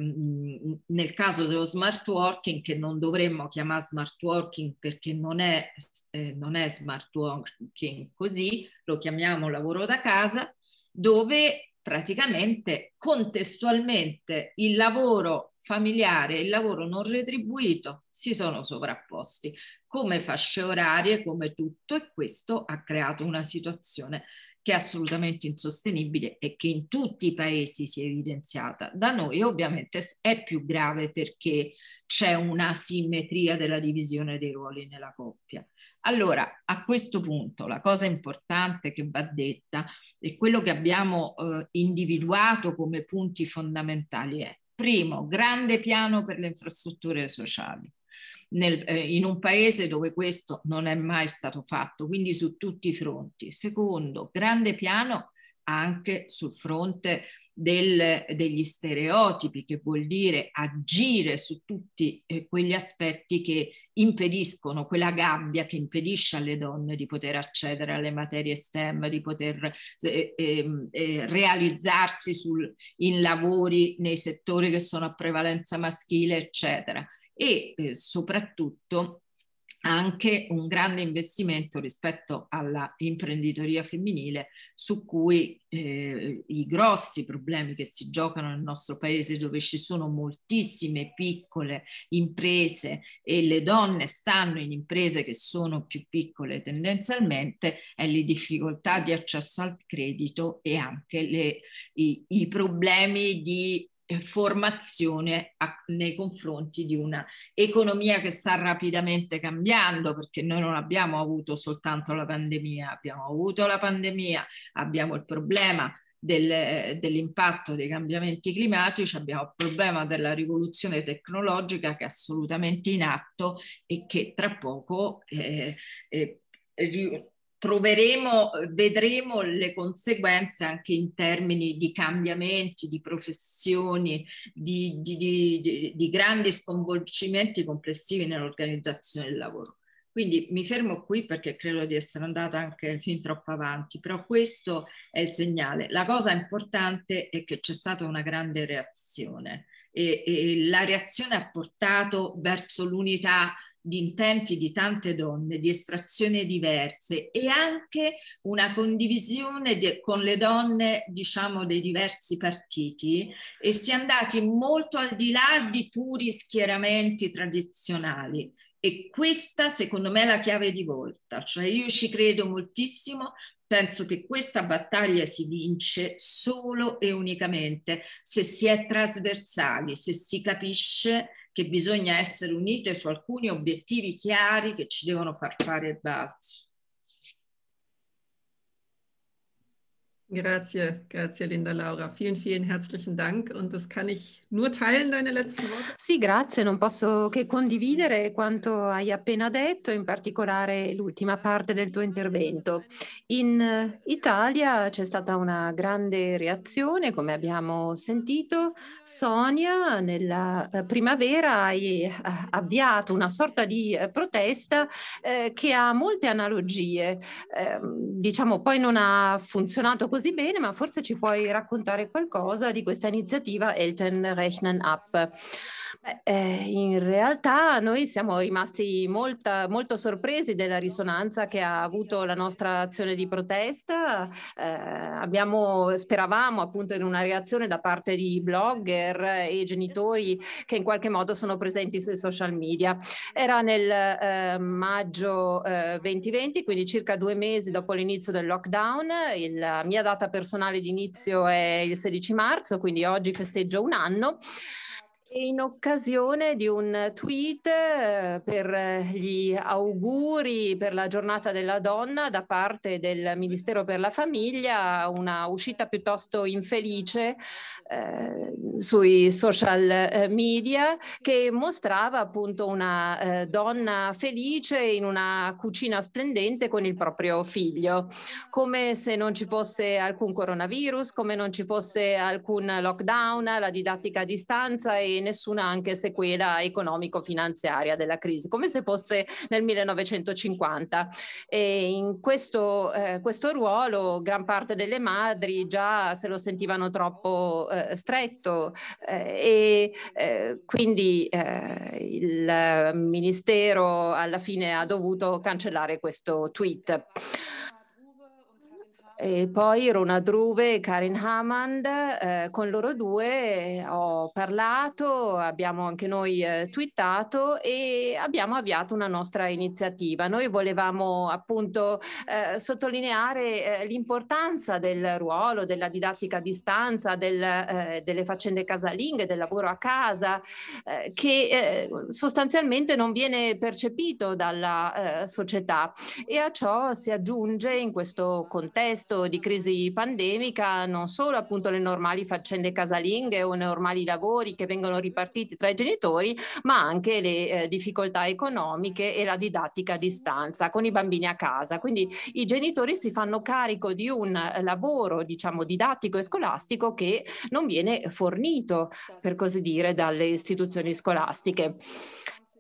nel caso dello smart working, che non dovremmo chiamare smart working perché non è, eh, non è smart working così, lo chiamiamo lavoro da casa, dove praticamente contestualmente il lavoro familiare e il lavoro non retribuito si sono sovrapposti come fasce orarie, come tutto e questo ha creato una situazione che è assolutamente insostenibile e che in tutti i paesi si è evidenziata. Da noi ovviamente è più grave perché c'è una simmetria della divisione dei ruoli nella coppia. Allora, a questo punto la cosa importante che va detta e quello che abbiamo eh, individuato come punti fondamentali è Primo, grande piano per le infrastrutture sociali. Nel, eh, in un paese dove questo non è mai stato fatto, quindi su tutti i fronti. Secondo, grande piano anche sul fronte del, degli stereotipi, che vuol dire agire su tutti eh, quegli aspetti che impediscono quella gabbia che impedisce alle donne di poter accedere alle materie STEM, di poter eh, ehm, eh, realizzarsi sul, in lavori nei settori che sono a prevalenza maschile, eccetera. E eh, soprattutto anche un grande investimento rispetto all'imprenditoria femminile su cui eh, i grossi problemi che si giocano nel nostro paese dove ci sono moltissime piccole imprese e le donne stanno in imprese che sono più piccole tendenzialmente è le difficoltà di accesso al credito e anche le, i, i problemi di eh, formazione a, nei confronti di una economia che sta rapidamente cambiando perché noi non abbiamo avuto soltanto la pandemia, abbiamo avuto la pandemia, abbiamo il problema del, eh, dell'impatto dei cambiamenti climatici, abbiamo il problema della rivoluzione tecnologica che è assolutamente in atto e che tra poco eh, eh, troveremo, vedremo le conseguenze anche in termini di cambiamenti, di professioni, di, di, di, di grandi sconvolgimenti complessivi nell'organizzazione del lavoro. Quindi mi fermo qui perché credo di essere andata anche fin troppo avanti, però questo è il segnale. La cosa importante è che c'è stata una grande reazione e, e la reazione ha portato verso l'unità di intenti di tante donne, di estrazioni diverse e anche una condivisione de, con le donne, diciamo, dei diversi partiti e si è andati molto al di là di puri schieramenti tradizionali. E questa secondo me è la chiave di volta, cioè io ci credo moltissimo, penso che questa battaglia si vince solo e unicamente se si è trasversali, se si capisce che bisogna essere unite su alcuni obiettivi chiari che ci devono far fare il balzo. Grazie, grazie Linda Laura. Vielen, vielen herzlichen Dank und das kann ich nur teilen, deine letzten Worte. Sì, grazie, non posso che condividere quanto hai appena detto, in particolare l'ultima parte del tuo intervento. In eh, Italia c'è stata una grande reazione, come abbiamo sentito. Sonia nella eh, primavera hai eh, avviato una sorta di protesta eh, che ha molte analogie. Eh, diciamo, poi non ha funzionato così così bene, ma forse ci puoi raccontare qualcosa di questa iniziativa Eltern rechnen Up. Eh, in realtà noi siamo rimasti molta, molto sorpresi della risonanza che ha avuto la nostra azione di protesta. Eh, abbiamo, speravamo appunto in una reazione da parte di blogger e genitori che in qualche modo sono presenti sui social media. Era nel eh, maggio 2020, eh, quindi circa due mesi dopo l'inizio del lockdown. Il, la mia data personale di inizio è il 16 marzo, quindi oggi festeggio un anno. In occasione di un tweet eh, per eh, gli auguri per la giornata della donna da parte del Ministero per la Famiglia, una uscita piuttosto infelice eh, sui social eh, media che mostrava appunto una eh, donna felice in una cucina splendente con il proprio figlio, come se non ci fosse alcun coronavirus, come non ci fosse alcun lockdown, la didattica a distanza e nessuna anche sequela economico-finanziaria della crisi, come se fosse nel 1950. E in questo, eh, questo ruolo gran parte delle madri già se lo sentivano troppo eh, stretto eh, e eh, quindi eh, il Ministero alla fine ha dovuto cancellare questo tweet. E poi Rona Druve e Karin Hammond, eh, con loro due eh, ho parlato, abbiamo anche noi eh, twittato e abbiamo avviato una nostra iniziativa. Noi volevamo appunto eh, sottolineare eh, l'importanza del ruolo, della didattica a distanza, del, eh, delle faccende casalinghe, del lavoro a casa, che sostanzialmente non viene percepito dalla società e a ciò si aggiunge in questo contesto contesto di crisi pandemica non solo appunto le normali faccende casalinghe o normali lavori che vengono ripartiti tra i genitori, ma anche le eh, difficoltà economiche e la didattica a distanza con i bambini a casa. Quindi i genitori si fanno carico di un eh, lavoro, diciamo, didattico e scolastico che non viene fornito, per così dire, dalle istituzioni scolastiche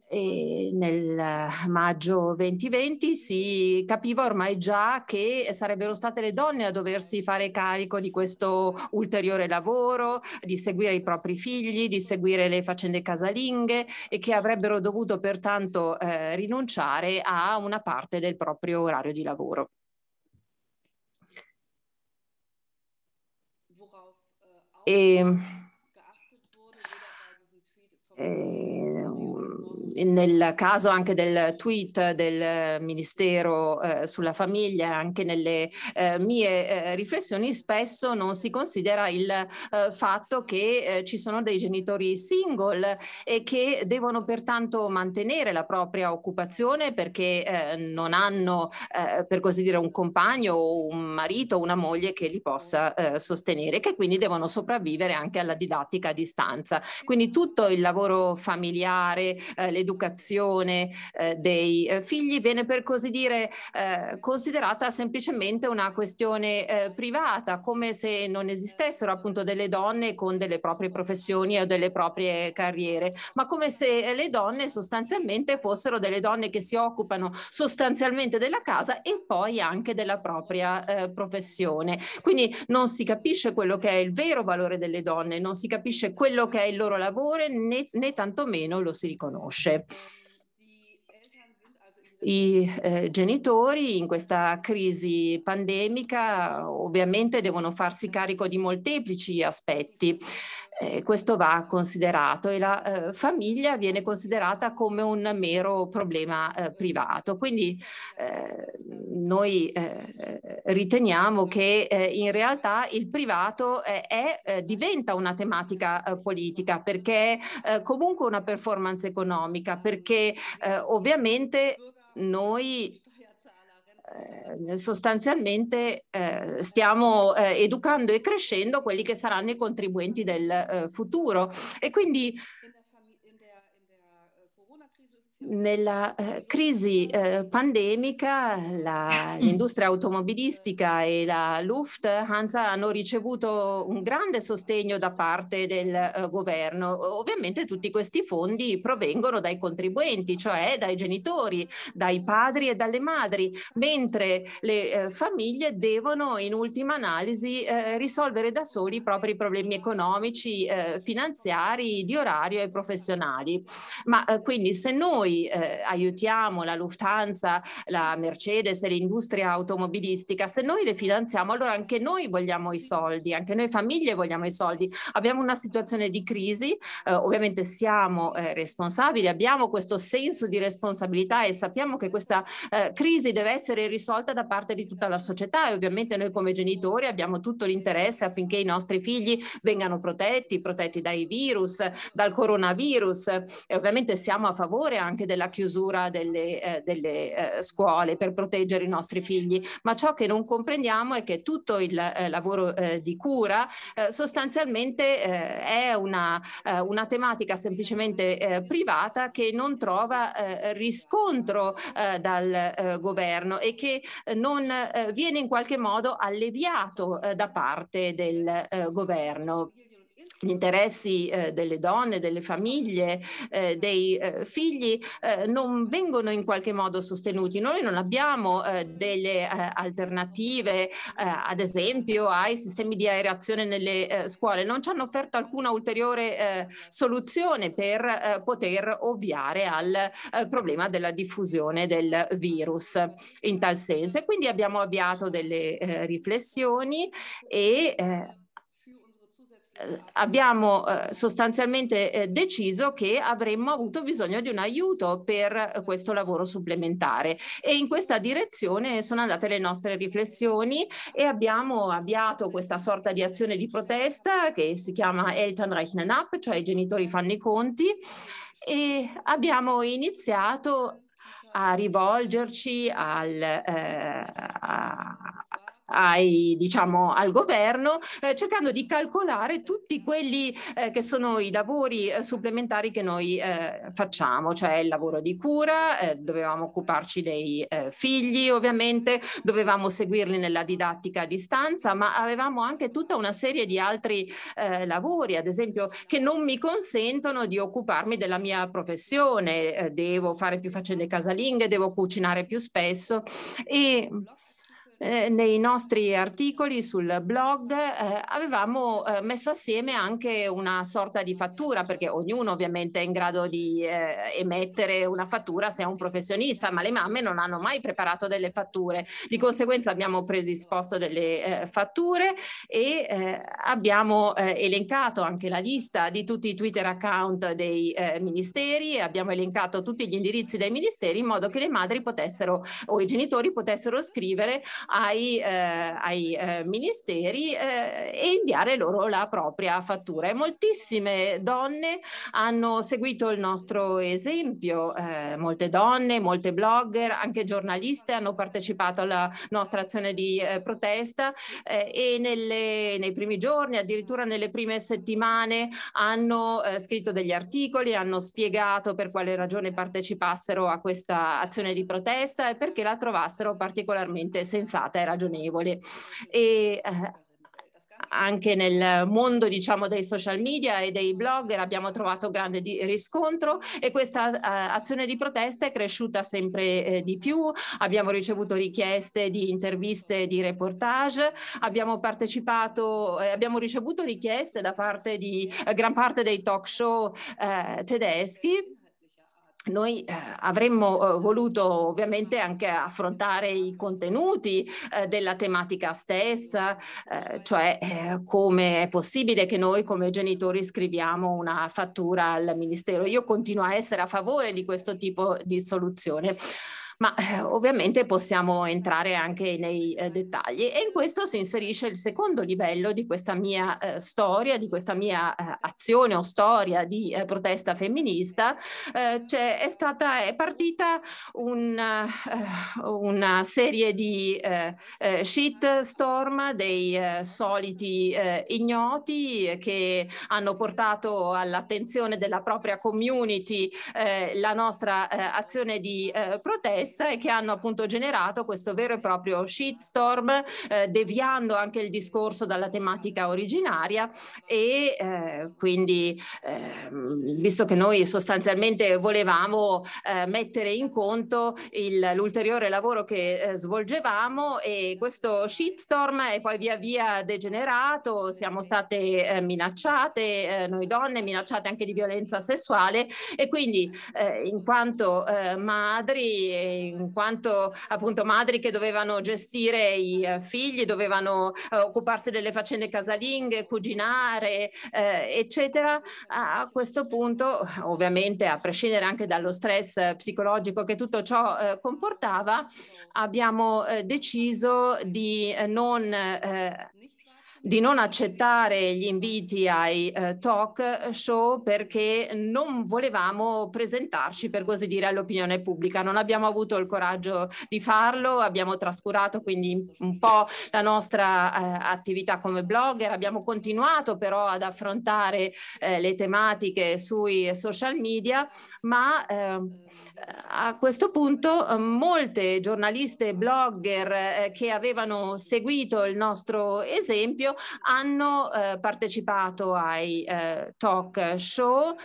e nel maggio 2020 si capiva ormai già che sarebbero state le donne a doversi fare carico di questo ulteriore lavoro, di seguire i propri figli, di seguire le faccende casalinghe e che avrebbero dovuto pertanto eh, rinunciare a una parte del proprio orario di lavoro. Äh, ehm, e, eh, nel caso anche del tweet del Ministero eh, sulla famiglia, anche nelle eh, mie eh, riflessioni, spesso non si considera il eh, fatto che eh, ci sono dei genitori single e che devono pertanto mantenere la propria occupazione perché non hanno, per così dire, un compagno o un marito o una moglie che li possa sostenere, che quindi devono sopravvivere anche alla didattica a distanza. Quindi tutto il lavoro familiare, eh, dell'educazione eh, dei eh, figli viene per così dire eh, considerata semplicemente una questione eh, privata, come se non esistessero appunto delle donne con delle proprie professioni o delle proprie carriere, ma come se le donne sostanzialmente fossero delle donne che si occupano sostanzialmente della casa e poi anche della propria eh, professione. Quindi non si capisce quello che è il vero valore delle donne, non si capisce quello che è il loro lavoro né, né tantomeno lo si riconosce. I eh, genitori in questa crisi pandemica ovviamente devono farsi carico di molteplici aspetti. Eh, questo va considerato e la eh, famiglia viene considerata come un mero problema eh, privato. Quindi eh, noi eh, riteniamo che eh, in realtà il privato è, diventa una tematica politica perché è comunque una performance economica, perché ovviamente noi eh, sostanzialmente eh, stiamo eh, educando e crescendo quelli che saranno i contribuenti del eh, futuro e quindi nella eh, crisi eh, pandemica la, [CLEARS THROAT] l'industria automobilistica e la Lufthansa hanno ricevuto un grande sostegno da parte del eh, governo. Ovviamente tutti questi fondi provengono dai contribuenti, cioè dai genitori, dai padri e dalle madri, mentre le eh, famiglie devono in ultima analisi eh, risolvere da soli i propri problemi economici, eh, finanziari, di orario e professionali. Ma quindi se noi eh, aiutiamo la Lufthansa, la Mercedes e l'industria automobilistica, se noi le finanziamo, allora anche noi vogliamo i soldi, anche noi famiglie vogliamo i soldi. Abbiamo una situazione di crisi, eh, ovviamente siamo eh, responsabili, abbiamo questo senso di responsabilità e sappiamo che questa eh, crisi deve essere risolta da parte di tutta la società e ovviamente noi come genitori abbiamo tutto l'interesse affinché i nostri figli vengano protetti, protetti dai virus, dal coronavirus e ovviamente siamo a favore anche della chiusura delle, eh, delle eh, scuole per proteggere i nostri figli, ma ciò che non comprendiamo è che tutto il eh, lavoro eh, di cura eh, sostanzialmente eh, è una, una, tematica semplicemente privata che non trova riscontro dal governo e che non viene in qualche modo alleviato da parte del governo gli interessi eh, delle donne, delle famiglie, eh, dei eh, figli eh, non vengono in qualche modo sostenuti. Noi non abbiamo eh, delle eh, alternative, ad esempio, ai sistemi di aerazione nelle scuole. Non ci hanno offerto alcuna ulteriore soluzione per poter ovviare al problema della diffusione del virus in tal senso. E quindi abbiamo avviato delle riflessioni e eh, abbiamo eh, sostanzialmente eh, deciso che avremmo avuto bisogno di un aiuto per questo lavoro supplementare e in questa direzione sono andate le nostre riflessioni e abbiamo avviato questa sorta di azione di protesta che si chiama Eltern rechnen ab, cioè i genitori fanno i conti e abbiamo iniziato a rivolgerci al, eh, a, ai, diciamo, al governo, eh, cercando di calcolare tutti quelli eh, che sono i lavori eh, supplementari che noi eh, facciamo, cioè il lavoro di cura, eh, dovevamo occuparci dei eh, figli ovviamente, dovevamo seguirli nella didattica a distanza, ma avevamo anche tutta una serie di altri lavori, ad esempio, che non mi consentono di occuparmi della mia professione, devo fare più faccende casalinghe, devo cucinare più spesso e eh, nei nostri articoli sul blog eh, avevamo eh, messo assieme anche una sorta di fattura, perché ognuno ovviamente è in grado di eh, emettere una fattura se è un professionista, ma le mamme non hanno mai preparato delle fatture. Di conseguenza abbiamo predisposto delle eh, fatture e abbiamo elencato anche la lista di tutti i Twitter account dei ministeri, abbiamo elencato tutti gli indirizzi dei ministeri in modo che le madri potessero o i genitori potessero scrivere ai, eh, ai eh, ministeri eh, e inviare loro la propria fattura. E moltissime donne hanno seguito il nostro esempio, molte donne, molte blogger, anche giornaliste hanno partecipato alla nostra azione di protesta e nelle, nei primi giorni, addirittura nelle prime settimane, hanno scritto degli articoli, hanno spiegato per quale ragione partecipassero a questa azione di protesta e perché la trovassero particolarmente sensata pensata, è ragionevole. E, eh, anche nel mondo diciamo, dei social media e dei blogger abbiamo trovato grande riscontro e questa uh, azione di protesta è cresciuta sempre eh, di più abbiamo ricevuto richieste di interviste di reportage abbiamo partecipato eh, abbiamo ricevuto richieste da parte di eh, gran parte dei talk show eh, tedeschi noi eh, avremmo eh, voluto ovviamente anche affrontare i contenuti eh, della tematica stessa, eh, cioè eh, come è possibile che noi come genitori scriviamo una fattura al Ministero. Io continuo a essere a favore di questo tipo di soluzione ma eh, ovviamente possiamo entrare anche nei eh, dettagli e in questo si inserisce il secondo livello di questa mia eh, storia, di questa mia eh, azione o storia di eh, protesta femminista. Eh, cioè è, stata, è partita una, una serie di shitstorm dei soliti ignoti che hanno portato all'attenzione della propria community la nostra azione di protesta protesta e che hanno appunto generato questo vero e proprio shitstorm, eh, deviando anche il discorso dalla tematica originaria e eh, quindi eh, visto che noi sostanzialmente volevamo eh, mettere in conto il, l'ulteriore lavoro che eh, svolgevamo e questo shitstorm è poi via via degenerato, siamo state eh, minacciate, noi donne minacciate anche di violenza sessuale e quindi in quanto madri in quanto appunto madri che dovevano gestire i eh, figli, dovevano eh, occuparsi delle faccende casalinghe, cucinare, eh, eccetera, a questo punto, ovviamente a prescindere anche dallo stress eh, psicologico che tutto ciò eh, comportava, abbiamo eh, deciso di non di non accettare gli inviti ai eh, talk show perché non volevamo presentarci, per così dire, all'opinione pubblica. Non abbiamo avuto il coraggio di farlo, abbiamo trascurato quindi un po' la nostra eh, attività come blogger, abbiamo continuato però ad affrontare eh, le tematiche sui social media, ma ehm, eh, a questo punto eh, molte giornaliste e blogger eh, che avevano seguito il nostro esempio hanno partecipato ai talk show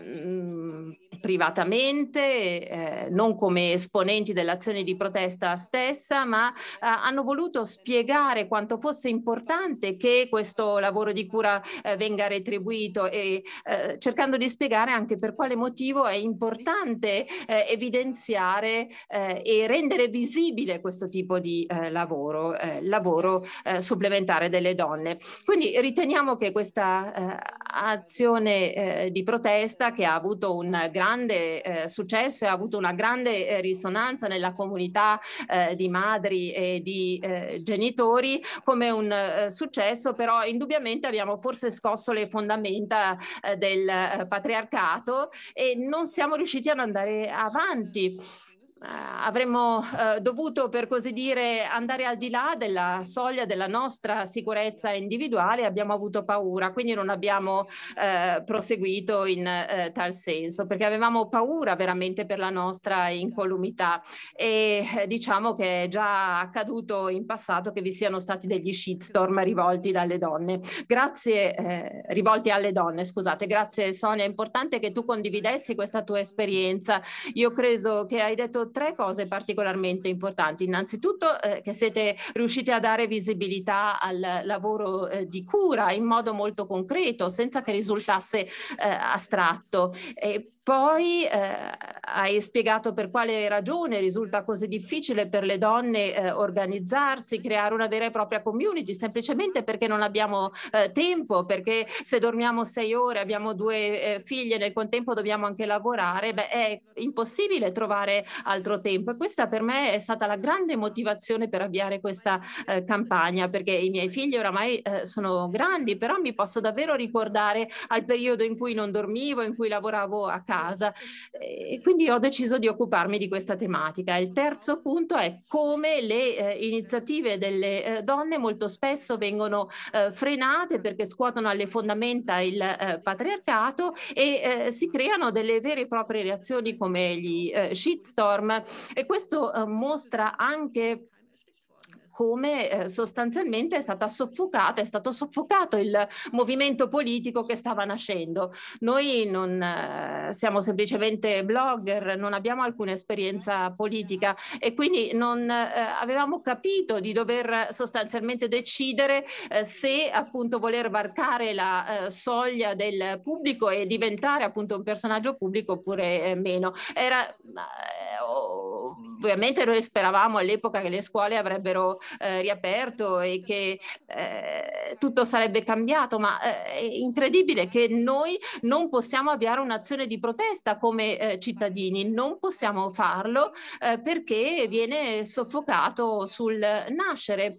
mm, privatamente, eh, non come esponenti dell'azione di protesta stessa, ma eh, hanno voluto spiegare quanto fosse importante che questo lavoro di cura eh, venga retribuito e eh, cercando di spiegare anche per quale motivo è importante eh, evidenziare eh, e rendere visibile questo tipo di lavoro, lavoro supplementare delle donne. Quindi riteniamo che questa azione di protesta che ha avuto un grande grande eh, successo e ha avuto una grande eh, risonanza nella comunità eh, di madri e di eh, genitori come un eh, successo, però indubbiamente abbiamo forse scosso le fondamenta eh, del patriarcato e non siamo riusciti ad andare avanti. Mm. Eh, avremmo eh, dovuto, per così dire, andare al di là della soglia della nostra sicurezza individuale, abbiamo avuto paura, quindi non abbiamo eh, proseguito in eh, tal senso, perché avevamo paura veramente per la nostra incolumità e eh, diciamo che è già accaduto in passato che vi siano stati degli shitstorm rivolti dalle donne. Grazie, eh, rivolti alle donne, scusate, grazie Sonia, è importante che tu condividessi questa tua esperienza. Io credo che hai detto tre cose particolarmente importanti. Innanzitutto eh, che siete riusciti a dare visibilità al lavoro eh, di cura in modo molto concreto, senza che risultasse eh, astratto. E poi eh, hai spiegato per quale ragione risulta così difficile per le donne eh, organizzarsi, creare una vera e propria community, semplicemente perché non abbiamo eh, tempo, perché se dormiamo sei ore, abbiamo due figlie, nel contempo dobbiamo anche lavorare, beh, è impossibile trovare altri altro tempo. E questa per me è stata la grande motivazione per avviare questa eh, campagna, perché i miei figli oramai eh, sono grandi, però mi posso davvero ricordare al periodo in cui non dormivo, in cui lavoravo a casa. E quindi ho deciso di occuparmi di questa tematica. Il terzo punto è come le eh, iniziative delle eh, donne molto spesso vengono eh, frenate perché scuotono alle fondamenta il eh, patriarcato e si creano delle vere e proprie reazioni come gli shitstorm e questo eh, mostra anche come eh, sostanzialmente è stata soffocata, è stato soffocato il movimento politico che stava nascendo. Noi non eh, siamo semplicemente blogger, non abbiamo alcuna esperienza politica e quindi non eh, avevamo capito di dover sostanzialmente decidere eh, se appunto voler varcare la eh, soglia del pubblico e diventare appunto un personaggio pubblico oppure eh, meno. Era, ovviamente noi speravamo all'epoca che le scuole avrebbero eh, riaperto e che eh, tutto sarebbe cambiato, ma eh, è incredibile che noi non possiamo avviare un'azione di protesta come eh, cittadini, non possiamo farlo eh, perché viene soffocato sul nascere.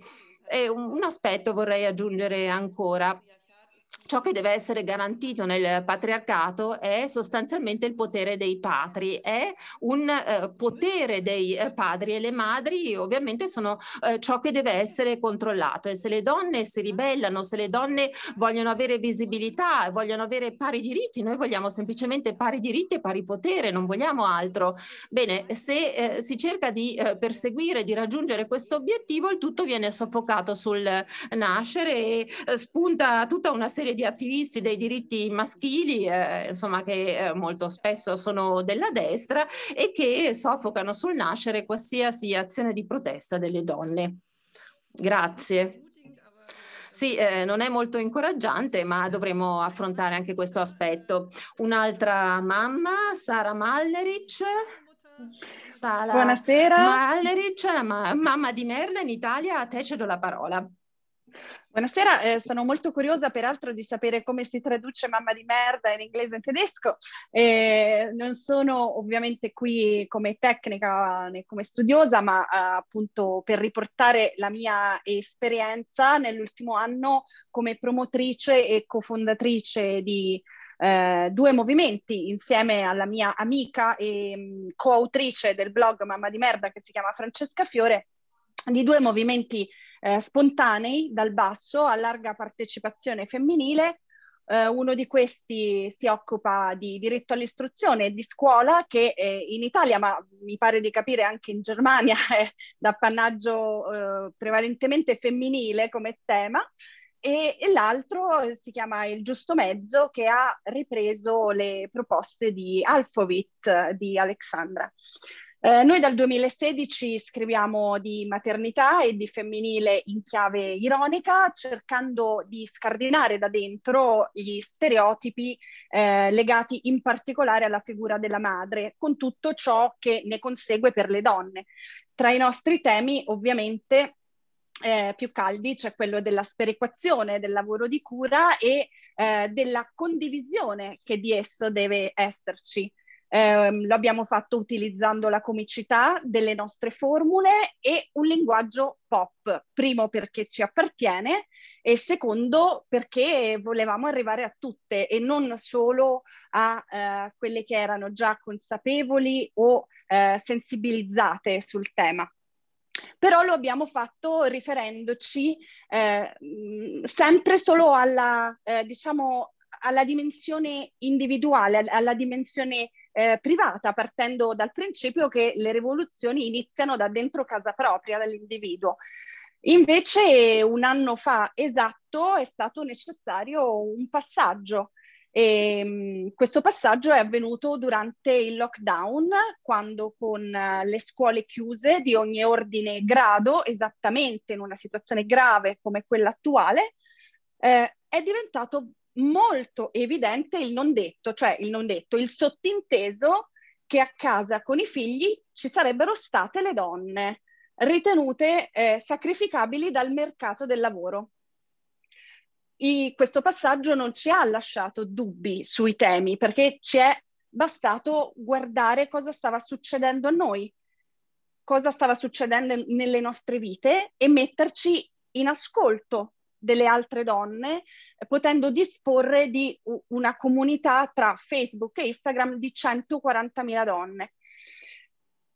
E un, un aspetto vorrei aggiungere ancora ciò che deve essere garantito nel patriarcato è sostanzialmente il potere dei patri, è un eh, potere dei eh, padri e le madri ovviamente sono eh, ciò che deve essere controllato e se le donne si ribellano, se le donne vogliono avere visibilità, vogliono avere pari diritti, noi vogliamo semplicemente pari diritti e pari potere, non vogliamo altro. Bene, se eh, si cerca di eh, perseguire, di raggiungere questo obiettivo, il tutto viene soffocato sul eh, nascere e spunta tutta una serie serie di attivisti dei diritti maschili, eh, insomma, che eh, molto spesso sono della destra e che soffocano sul nascere qualsiasi azione di protesta delle donne. Grazie. Sì, eh, non è molto incoraggiante, ma dovremo affrontare anche questo aspetto. Un'altra mamma, Sara Mallerich. Sara Buonasera. Mallerich, ma mamma di merda in Italia, a te cedo la parola. Buonasera, eh, sono molto curiosa peraltro di sapere come si traduce mamma di merda in inglese e in tedesco. Eh, non sono ovviamente qui come tecnica né come studiosa, ma eh, appunto per riportare la mia esperienza nell'ultimo anno come promotrice e cofondatrice di eh, due movimenti insieme alla mia amica e mh, mm, coautrice del blog Mamma di Merda che si chiama Francesca Fiore di due movimenti eh, spontanei dal basso a larga partecipazione femminile. Eh, uno di questi si occupa di diritto all'istruzione e di scuola che eh, in Italia, ma mi pare di capire anche in Germania, [LAUGHS] è d'appannaggio eh, prevalentemente femminile come tema. E, l'altro eh, si chiama Il giusto mezzo che ha ripreso le proposte di Alfovit eh, di Alexandra. Eh, noi dal 2016 scriviamo di maternità e di femminile in chiave ironica, cercando di scardinare da dentro gli stereotipi eh, legati in particolare alla figura della madre, con tutto ciò che ne consegue per le donne. Tra i nostri temi, ovviamente, eh, più caldi c'è quello della sperequazione, del lavoro di cura e eh, della condivisione che di esso deve esserci. Eh, lo abbiamo fatto utilizzando la comicità delle nostre formule e un linguaggio pop, primo perché ci appartiene e secondo perché volevamo arrivare a tutte e non solo a eh, quelle che erano già consapevoli o eh, sensibilizzate sul tema. Però lo abbiamo fatto riferendoci eh, sempre solo alla, eh, diciamo, alla dimensione individuale, alla dimensione eh, privata, partendo dal principio che le rivoluzioni iniziano da dentro casa propria, dall'individuo. Invece un anno fa esatto è stato necessario un passaggio. E, ehm, questo passaggio è avvenuto durante il lockdown, quando con eh, le scuole chiuse di ogni ordine e grado, esattamente in una situazione grave come quella attuale, eh, è diventato molto evidente il non detto, cioè il non detto, il sottinteso che a casa con i figli ci sarebbero state le donne ritenute eh, sacrificabili dal mercato del lavoro. I, questo passaggio non ci ha lasciato dubbi sui temi perché ci è bastato guardare cosa stava succedendo a noi, cosa stava succedendo nelle nostre vite e metterci in ascolto delle altre donne potendo disporre di una comunità tra Facebook e Instagram di 140.000 donne.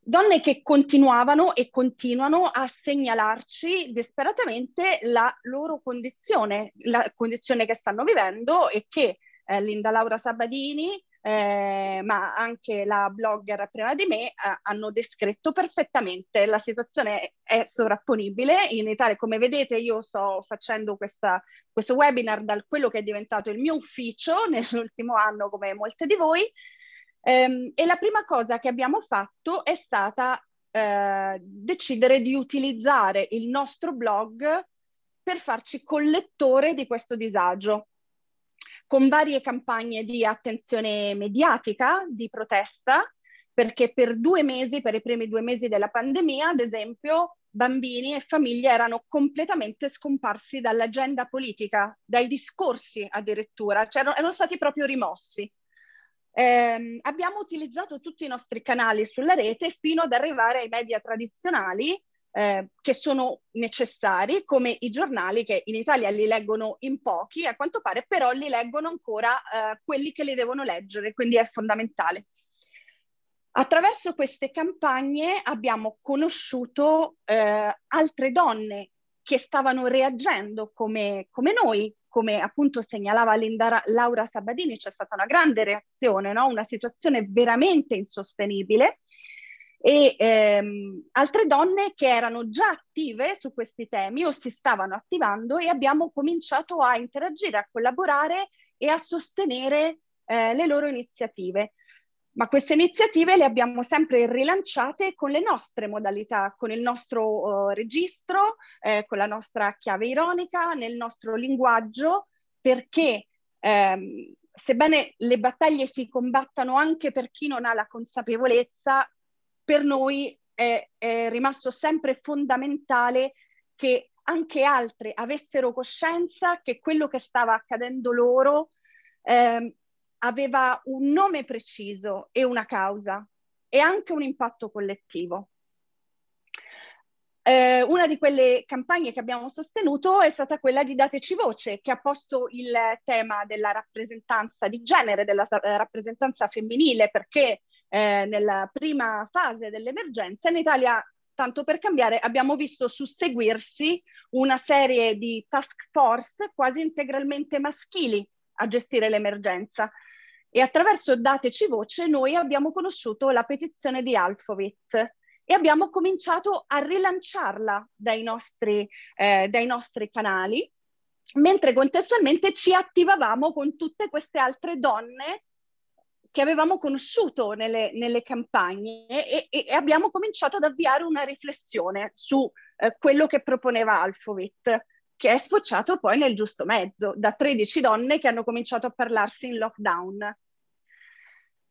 Donne che continuavano e continuano a segnalarci disperatamente la loro condizione, la condizione che stanno vivendo e che eh, Linda Laura Sabadini, eh, ma anche la blogger prima di me eh, hanno descritto perfettamente la situazione è sovrapponibile in Italia come vedete io sto facendo questa, questo webinar da quello che è diventato il mio ufficio [LAUGHS] nell'ultimo anno come molte di voi ehm, e la prima cosa che abbiamo fatto è stata eh, decidere di utilizzare il nostro blog per farci collettore di questo disagio con varie campagne di attenzione mediatica, di protesta, perché per due mesi, per i primi due mesi della pandemia, ad esempio, bambini e famiglie erano completamente scomparsi dall'agenda politica, dai discorsi addirittura, cioè erano stati proprio rimossi. Eh, abbiamo utilizzato tutti i nostri canali sulla rete fino ad arrivare ai media tradizionali eh, che sono necessari, come i giornali che in Italia li leggono in pochi, a quanto pare, però li leggono ancora eh, quelli che li devono leggere, quindi è fondamentale. Attraverso queste campagne abbiamo conosciuto eh, altre donne che stavano reagendo come, come noi, come appunto segnalava Linda Laura Sabadini, c'è stata una grande reazione, no? una situazione veramente insostenibile e ehm, altre donne che erano già attive su questi temi o si stavano attivando e abbiamo cominciato a interagire, a collaborare e a sostenere eh, le loro iniziative. Ma queste iniziative le abbiamo sempre rilanciate con le nostre modalità, con il nostro eh, registro, eh, con la nostra chiave ironica, nel nostro linguaggio, perché ehm, sebbene le battaglie si combattano anche per chi non ha la consapevolezza, per noi è, è rimasto sempre fondamentale che anche altre avessero coscienza che quello che stava accadendo loro eh, aveva un nome preciso e una causa e anche un impatto collettivo. Eh, una di quelle campagne che abbiamo sostenuto è stata quella di Dateci Voce, che ha posto il tema della rappresentanza di genere, della eh, rappresentanza femminile, perché eh, nella prima fase dell'emergenza, in Italia, tanto per cambiare, abbiamo visto susseguirsi una serie di task force quasi integralmente maschili a gestire l'emergenza. E attraverso Dateci Voce noi abbiamo conosciuto la petizione di Alfovit, e abbiamo cominciato a rilanciarla dai nostri, eh, dai nostri, canali, mentre contestualmente ci attivavamo con tutte queste altre donne che avevamo conosciuto nelle, nelle campagne e, e, abbiamo cominciato ad avviare una riflessione su eh, quello che proponeva Alfovit, che è sfociato poi nel giusto mezzo, da 13 donne che hanno cominciato a parlarsi in lockdown.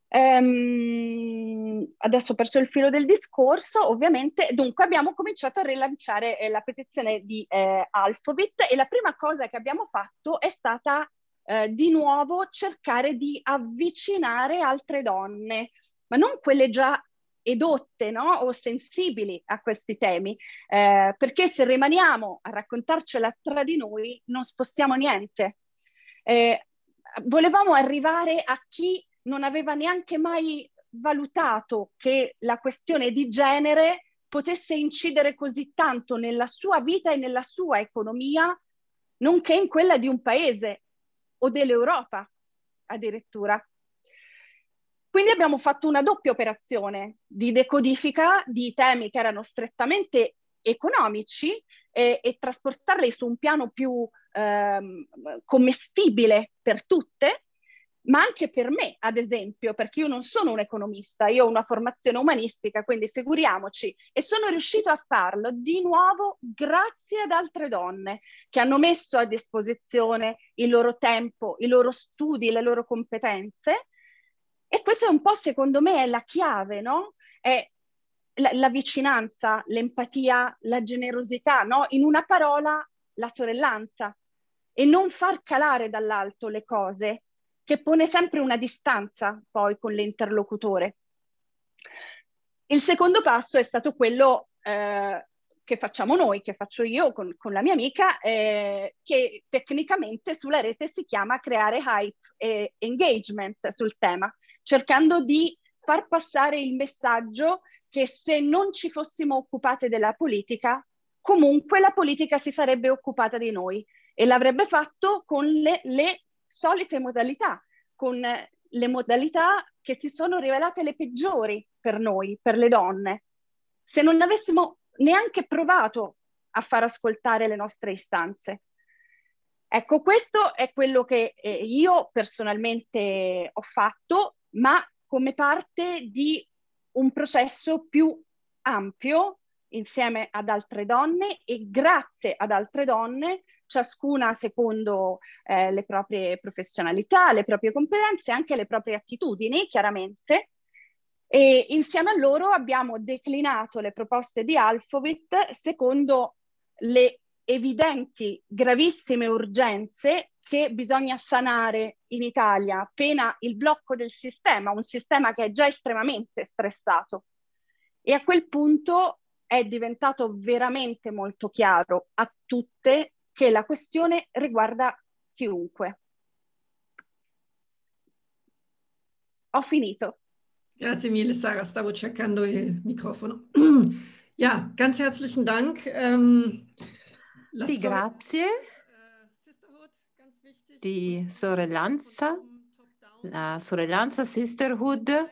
Um, adesso ho perso il filo del discorso, ovviamente, dunque abbiamo cominciato a rilanciare eh, la petizione di eh, Alfovit e la prima cosa che abbiamo fatto è stata eh, di nuovo cercare di avvicinare altre donne, ma non quelle già edotte no? o sensibili a questi temi, eh, perché se rimaniamo a raccontarcela tra di noi non spostiamo niente. Eh, volevamo arrivare a chi non aveva neanche mai valutato che la questione di genere potesse incidere così tanto nella sua vita e nella sua economia, nonché in quella di un paese o dell'Europa addirittura. Quindi abbiamo fatto una doppia operazione di decodifica di temi che erano strettamente economici e, e trasportarli su un piano più ehm, commestibile per tutte ma anche per me, ad esempio, perché io non sono un economista, io ho una formazione umanistica, quindi figuriamoci, e sono riuscito a farlo di nuovo grazie ad altre donne che hanno messo a disposizione il loro tempo, i loro studi, le loro competenze. E questa è un po', secondo me, è la chiave, no? È la, la vicinanza, l'empatia, la generosità, no? In una parola, la sorellanza. E non far calare dall'alto le cose, che pone sempre una distanza poi con l'interlocutore. Il secondo passo è stato quello eh, che facciamo noi, che faccio io con, con la mia amica, eh, che tecnicamente sulla rete si chiama creare hype e engagement sul tema, cercando di far passare il messaggio che se non ci fossimo occupate della politica, comunque la politica si sarebbe occupata di noi e l'avrebbe fatto con le, le solite modalità, con le modalità che si sono rivelate le peggiori per noi, per le donne. Se non avessimo neanche provato a far ascoltare le nostre istanze. Ecco, questo è quello che eh, io personalmente ho fatto, ma come parte di un processo più ampio insieme ad altre donne e grazie ad altre donne ciascuna secondo eh, le proprie professionalità, le proprie competenze e anche le proprie attitudini, chiaramente. E insieme a loro abbiamo declinato le proposte di Alphovit secondo le evidenti, gravissime urgenze che bisogna sanare in Italia appena il blocco del sistema, un sistema che è già estremamente stressato. E a quel punto è diventato veramente molto chiaro a tutte che la questione riguarda chiunque. Ho finito. Grazie mille, Sara. Stavo cercando il microfono. [CLEARS THROAT] ja, ganz herzlichen Dank. Ähm, sì, grazie. Äh, Di sorellanza, la sorellanza Sisterhood,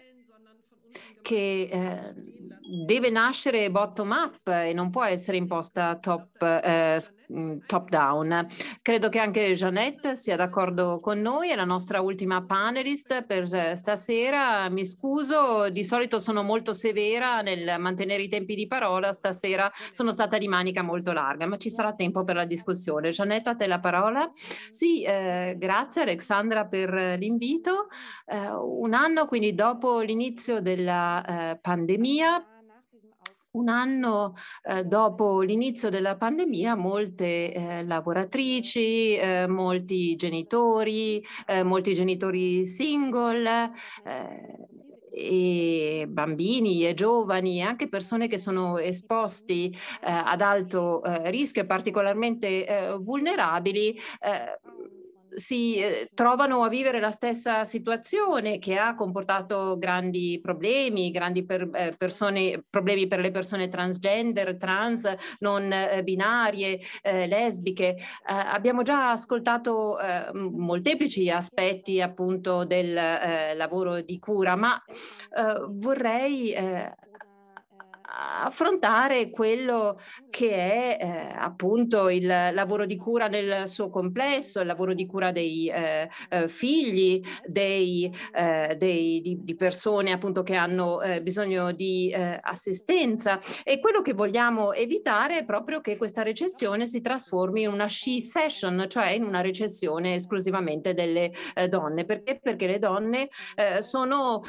che eh, deve nascere bottom up e non può essere imposta top, eh, mm, top down. Credo che anche Jeannette sia d'accordo con noi, è la nostra ultima panelist per eh, stasera. Mi scuso, di solito sono molto severa nel mantenere i tempi di parola, stasera sono stata di manica molto larga, ma ci sarà tempo per la discussione. Jeannette, a te la parola. Sì, eh, grazie Alexandra per l'invito. Eh, un anno quindi dopo l'inizio della eh, pandemia un anno eh, dopo l'inizio della pandemia molte eh, lavoratrici, eh, molti genitori, eh, molti genitori single, eh, e bambini e giovani e anche persone che sono esposti eh, ad alto eh, rischio e particolarmente eh, vulnerabili eh, si eh, trovano a vivere la stessa situazione che ha comportato grandi problemi, grandi per, eh, persone, problemi per le persone transgender, trans, non eh, binarie, eh, lesbiche. abbiamo già ascoltato molteplici aspetti appunto del lavoro di cura, ma vorrei affrontare quello che è eh, appunto il lavoro di cura nel suo complesso, il lavoro di cura dei eh, eh figli, dei, eh, dei, di, di, persone appunto che hanno eh, bisogno di assistenza e quello che vogliamo evitare è proprio che questa recessione si trasformi in una she session, cioè in una recessione esclusivamente delle donne. Perché? Perché le donne sono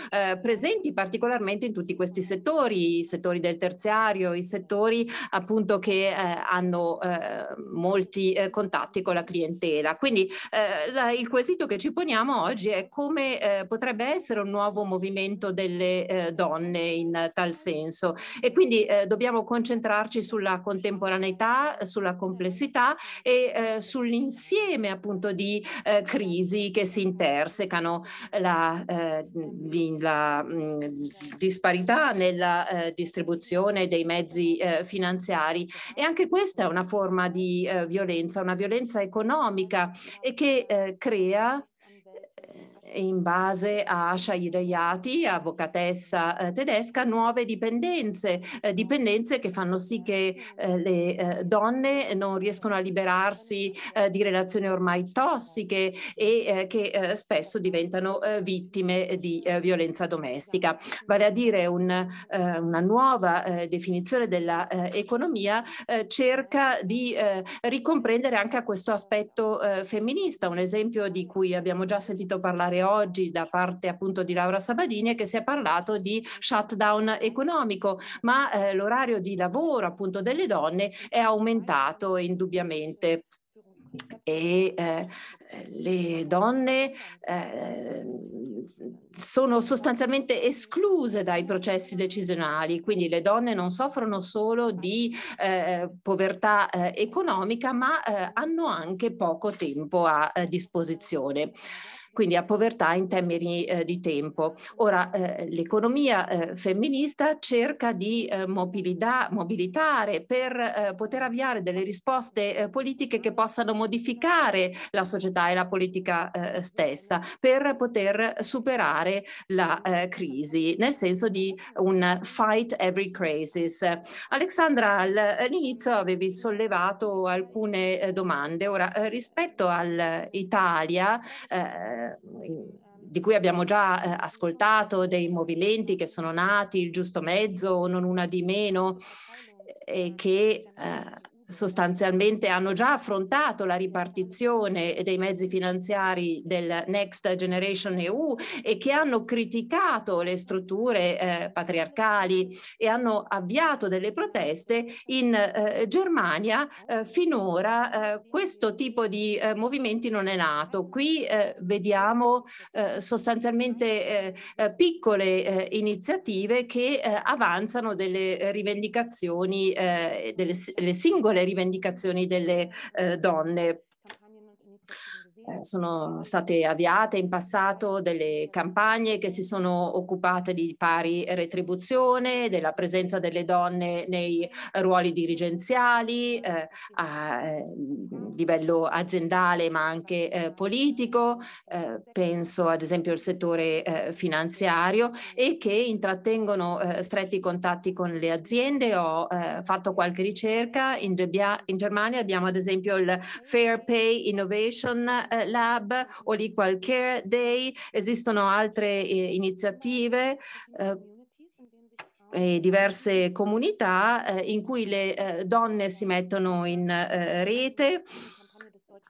presenti particolarmente in tutti questi settori, i settori del terziario, i settori appunto che eh, hanno eh, molti eh, contatti con la clientela. Quindi eh, la, il quesito che ci poniamo oggi è come eh, potrebbe essere un nuovo movimento delle eh, donne in tal senso e quindi dobbiamo concentrarci sulla contemporaneità, sulla complessità e sull'insieme appunto di crisi che si intersecano. La, la mh, mm, disparità nella distribuzione corruzione dei mezzi eh, finanziari e certo. anche questa è una forma di eh, violenza, una violenza economica e che eh, crea in base a Asha Hidayati, avvocatessa eh, tedesca, nuove dipendenze, eh, dipendenze che fanno sì che eh, le donne non riescono a liberarsi di relazioni ormai tossiche e che spesso diventano vittime di violenza domestica. Vale a dire un, una nuova definizione dell'economia cerca di ricomprendere anche questo aspetto femminista, un esempio di cui abbiamo già sentito parlare oggi da parte appunto di Laura Sabadini è che si è parlato di shutdown economico, ma eh, l'orario di lavoro appunto delle donne è aumentato indubbiamente e eh, le donne eh, sono sostanzialmente escluse dai processi decisionali, quindi le donne non soffrono solo di eh, povertà eh, economica, ma eh, hanno anche poco tempo a eh, disposizione quindi a povertà in termini eh, di tempo. Ora eh, l'economia eh, femminista cerca di eh, mobilità, mobilitare per eh, poter avviare delle risposte eh, politiche che possano modificare la società e la politica stessa per poter superare la crisi, nel senso di un fight every crisis. Alexandra, all'inizio avevi sollevato alcune domande. Ora, rispetto all'Italia, eh, di cui abbiamo già eh, ascoltato, dei movimenti che sono nati, il giusto mezzo, o non una di meno, e eh, che eh, sostanzialmente hanno già affrontato la ripartizione dei mezzi finanziari del Next Generation EU e che hanno criticato le strutture eh, patriarcali e hanno avviato delle proteste, in eh, Germania eh, finora eh, questo tipo di eh, movimenti non è nato. Qui eh, vediamo sostanzialmente piccole iniziative che avanzano delle rivendicazioni, delle, delle singole le rivendicazioni delle eh, donne. Eh, sono state avviate in passato delle campagne che si sono occupate di pari retribuzione, della presenza delle donne nei ruoli dirigenziali eh, a ehm, livello aziendale ma anche eh, politico, eh, penso ad esempio al settore eh, finanziario e che intrattengono stretti contatti con le aziende. Ho fatto qualche ricerca, in, Gebia- in Germania abbiamo ad esempio il Fair Pay Innovation eh, Lab o l'Equal Care Day, esistono altre eh, iniziative eh, diverse comunità eh, in cui le eh, donne si mettono in rete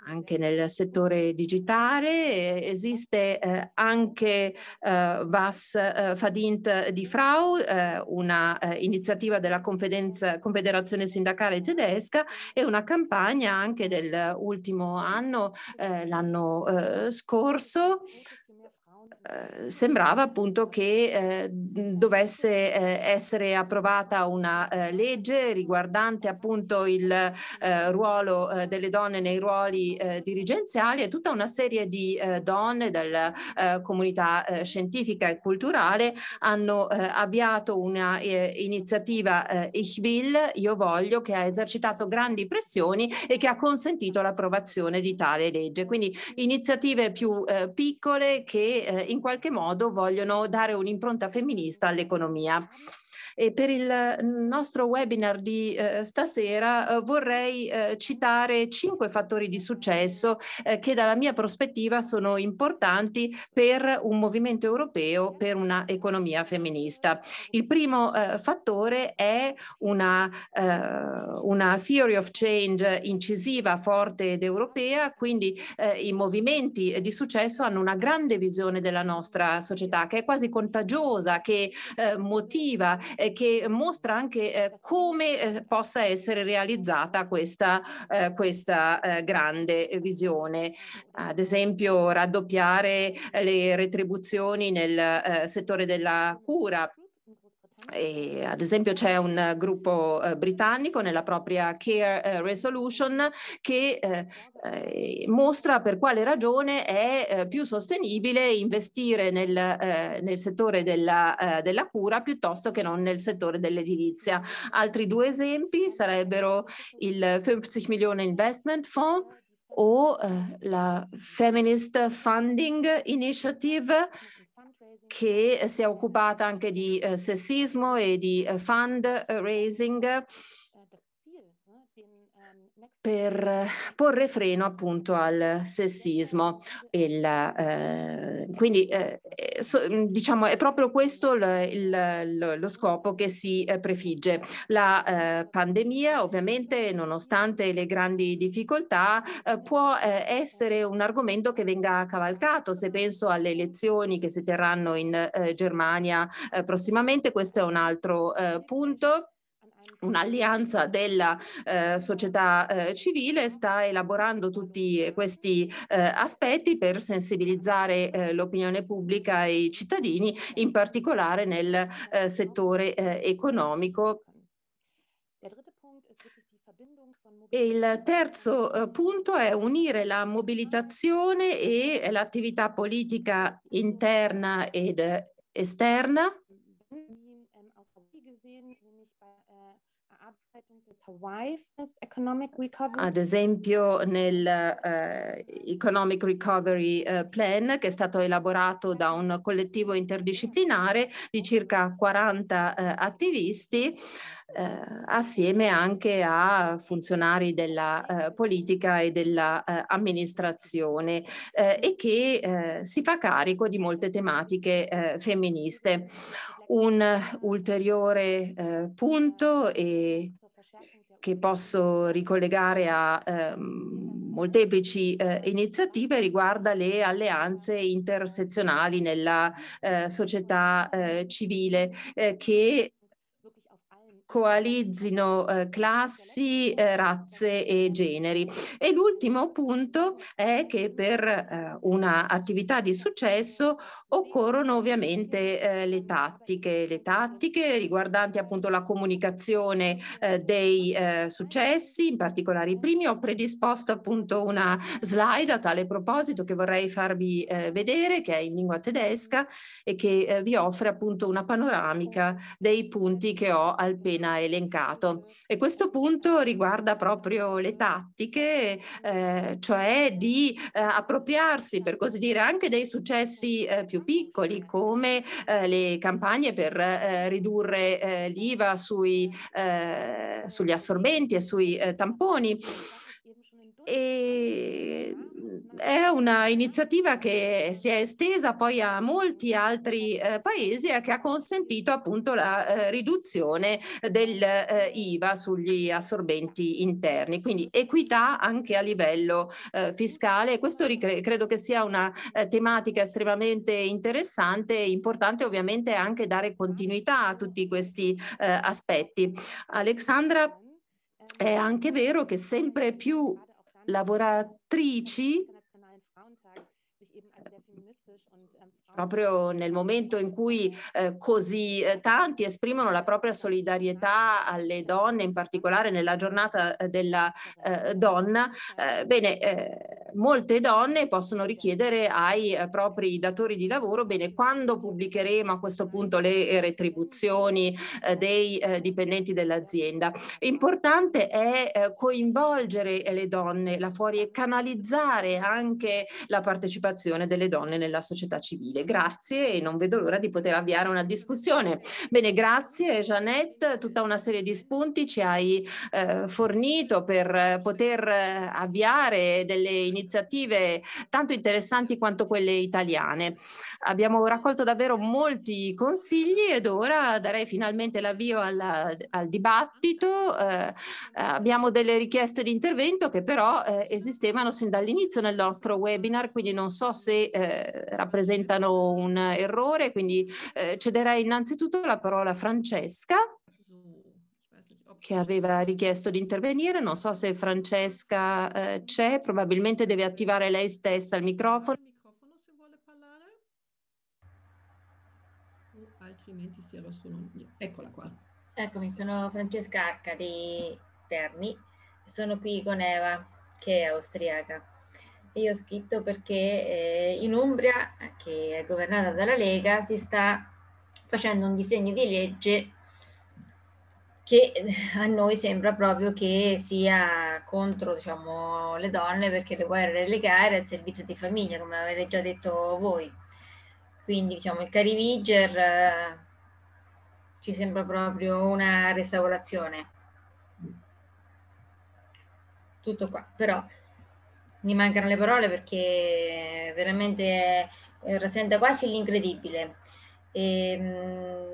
anche nel settore digitale, eh, esiste eh, anche eh, Was eh, Verdient die Frau, eh, una eh, iniziativa della Confederazione Sindacale Tedesca e una campagna anche dell'ultimo anno, eh, l'anno eh, scorso, eh, sembrava appunto che eh, dovesse eh, essere approvata una eh, legge riguardante appunto il eh, ruolo eh, delle donne nei ruoli dirigenziali e tutta una serie di donne della comunità scientifica e culturale hanno avviato una iniziativa Ich will, io voglio, che ha esercitato grandi pressioni e che ha consentito l'approvazione di tale legge. Quindi iniziative più piccole che in qualche modo vogliono dare un'impronta femminista all'economia. E per il nostro webinar di eh, stasera eh, vorrei eh, citare cinque fattori di successo eh, che dalla mia prospettiva sono importanti per un movimento europeo, per una economia femminista. Il primo eh, fattore è una, eh, una, theory of change incisiva, forte ed europea, quindi i movimenti di successo hanno una grande visione della nostra società che è quasi contagiosa, che motiva eh, che mostra anche eh, come eh, possa essere realizzata questa, eh, questa eh, grande visione. Ad esempio raddoppiare le retribuzioni nel settore della cura e, ad esempio c'è un gruppo eh, britannico nella propria Care eh, Resolution che eh, eh mostra per quale ragione è eh, più sostenibile investire nel, eh, nel settore della, della, cura piuttosto che non nel settore dell'edilizia. Altri due esempi sarebbero il 50 Milione Investment Fund o la Feminist Funding Initiative che eh, si è occupata anche di eh, sessismo e di eh, fundraising per eh, porre freno appunto al sessismo. Il, eh, quindi eh, so, diciamo è proprio questo l, il, lo scopo che si eh, prefigge. La eh, pandemia ovviamente nonostante le grandi difficoltà eh, può essere un argomento che venga cavalcato. Se penso alle elezioni che si terranno in Germania prossimamente, questo è un altro punto un'alleanza della eh, società eh, civile sta elaborando tutti questi eh, aspetti per sensibilizzare eh, l'opinione pubblica e i cittadini, in particolare nel eh, settore eh, economico. E il terzo eh, punto è unire la mobilitazione e l'attività politica interna ed esterna ad esempio nel uh, Economic Recovery eh, Plan che è stato elaborato da un collettivo interdisciplinare di circa 40 uh, eh, attivisti assieme anche a funzionari della politica e dell'amministrazione e che si fa carico di molte tematiche femministe. Un ulteriore punto e che posso ricollegare a eh, molteplici eh, iniziative riguarda le alleanze intersezionali nella eh, società eh, civile eh, che coalizzino eh, classi, eh, razze e generi. E l'ultimo punto è che per eh, un'attività di successo occorrono ovviamente eh, le tattiche, le tattiche riguardanti appunto la comunicazione eh, dei eh, successi, in particolare i primi. Ho predisposto appunto una slide a tale proposito che vorrei farvi eh, vedere, che è in lingua tedesca e che eh, vi offre appunto una panoramica dei punti che ho appena appena elencato. E questo punto riguarda proprio le tattiche, eh, cioè di eh, appropriarsi, per così dire, anche dei successi eh, più piccoli, come eh, le campagne per eh, ridurre eh, l'IVA sui, sugli assorbenti e sui tamponi. E mhmm, è una iniziativa che si è estesa poi a molti altri eh, paesi e che ha consentito appunto la eh, riduzione dell'IVA eh, sugli assorbenti interni, quindi equità anche a livello eh, fiscale. Questo credo che sia una eh, tematica estremamente interessante e importante ovviamente anche dare continuità a tutti questi eh, aspetti. Alexandra, è anche vero che sempre più lavoratrici proprio nel momento in cui eh, così eh, tanti esprimono la propria solidarietà alle donne, in particolare nella giornata eh, della eh, donna, eh, bene, eh, molte donne possono richiedere ai eh, propri datori di lavoro, bene, quando pubblicheremo a questo punto le eh, retribuzioni eh, dei eh, dipendenti dell'azienda? Importante è eh, coinvolgere eh, le donne là fuori e canalizzare anche la partecipazione delle donne nella società civile. Grazie e non vedo l'ora di poter avviare una discussione. Bene, grazie Jeanette, tutta una serie di spunti ci hai fornito per poter avviare delle iniziative iniziative tanto interessanti quanto quelle italiane. Abbiamo raccolto davvero molti consigli ed ora darei finalmente l'avvio alla, al dibattito. Eh, abbiamo delle richieste di intervento che però eh, esistevano sin dall'inizio nel nostro webinar, quindi non so se eh, rappresentano un errore, quindi eh, cederei innanzitutto la parola a Francesca che aveva richiesto di intervenire. Non so se Francesca eh, c'è, probabilmente deve attivare lei stessa il microfono. Il microfono se vuole parlare. O altrimenti si era solo... Eccola qua. Eccomi, sono Francesca H di Terni. Sono qui con Eva, che è austriaca. E io ho scritto perché eh, in Umbria, che è governata dalla Lega, si sta facendo un disegno di legge che eh, a noi sembra proprio che sia contro diciamo, le donne perché le vuole relegare al servizio di famiglia, come avete già detto voi. Quindi diciamo, il Cariviger eh, ci sembra proprio una restaurazione. Tutto qua, però mi mancano le parole perché veramente eh, eh, rasenta quasi l'incredibile. E, ehm, mh,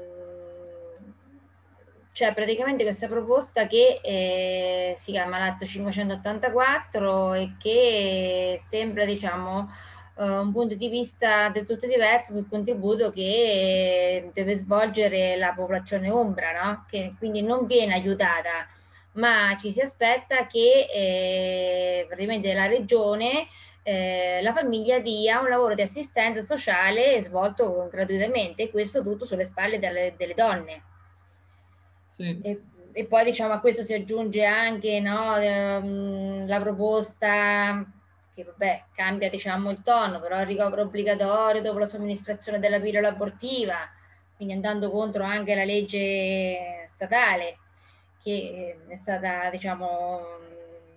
cioè praticamente questa proposta che eh, si chiama l'atto 584 e che sembra diciamo eh, un punto di vista del tutto diverso sul contributo che eh, deve svolgere la popolazione ombra, no? che quindi non viene aiutata, ma ci si aspetta che eh, praticamente la regione, eh, la famiglia dia un lavoro di assistenza sociale svolto gratuitamente questo tutto sulle spalle delle, delle donne. E, e, poi diciamo a questo si aggiunge anche no, ehm, la proposta che vabbè cambia diciamo il tono, però il ricovero obbligatorio dopo la somministrazione della pillola abortiva, quindi andando contro anche la legge statale che ehm, è stata diciamo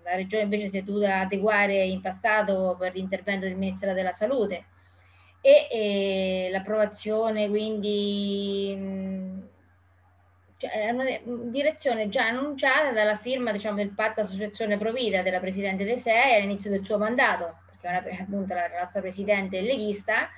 la regione invece si è dovuta adeguare in passato per l'intervento del Ministero della Salute e, e l'approvazione quindi cioè, è una mm, direzione già annunciata dalla firma diciamo, del patto associazione Provida della Presidente De Sei all'inizio del suo mandato, perché una, appunto la nostra Presidente leghista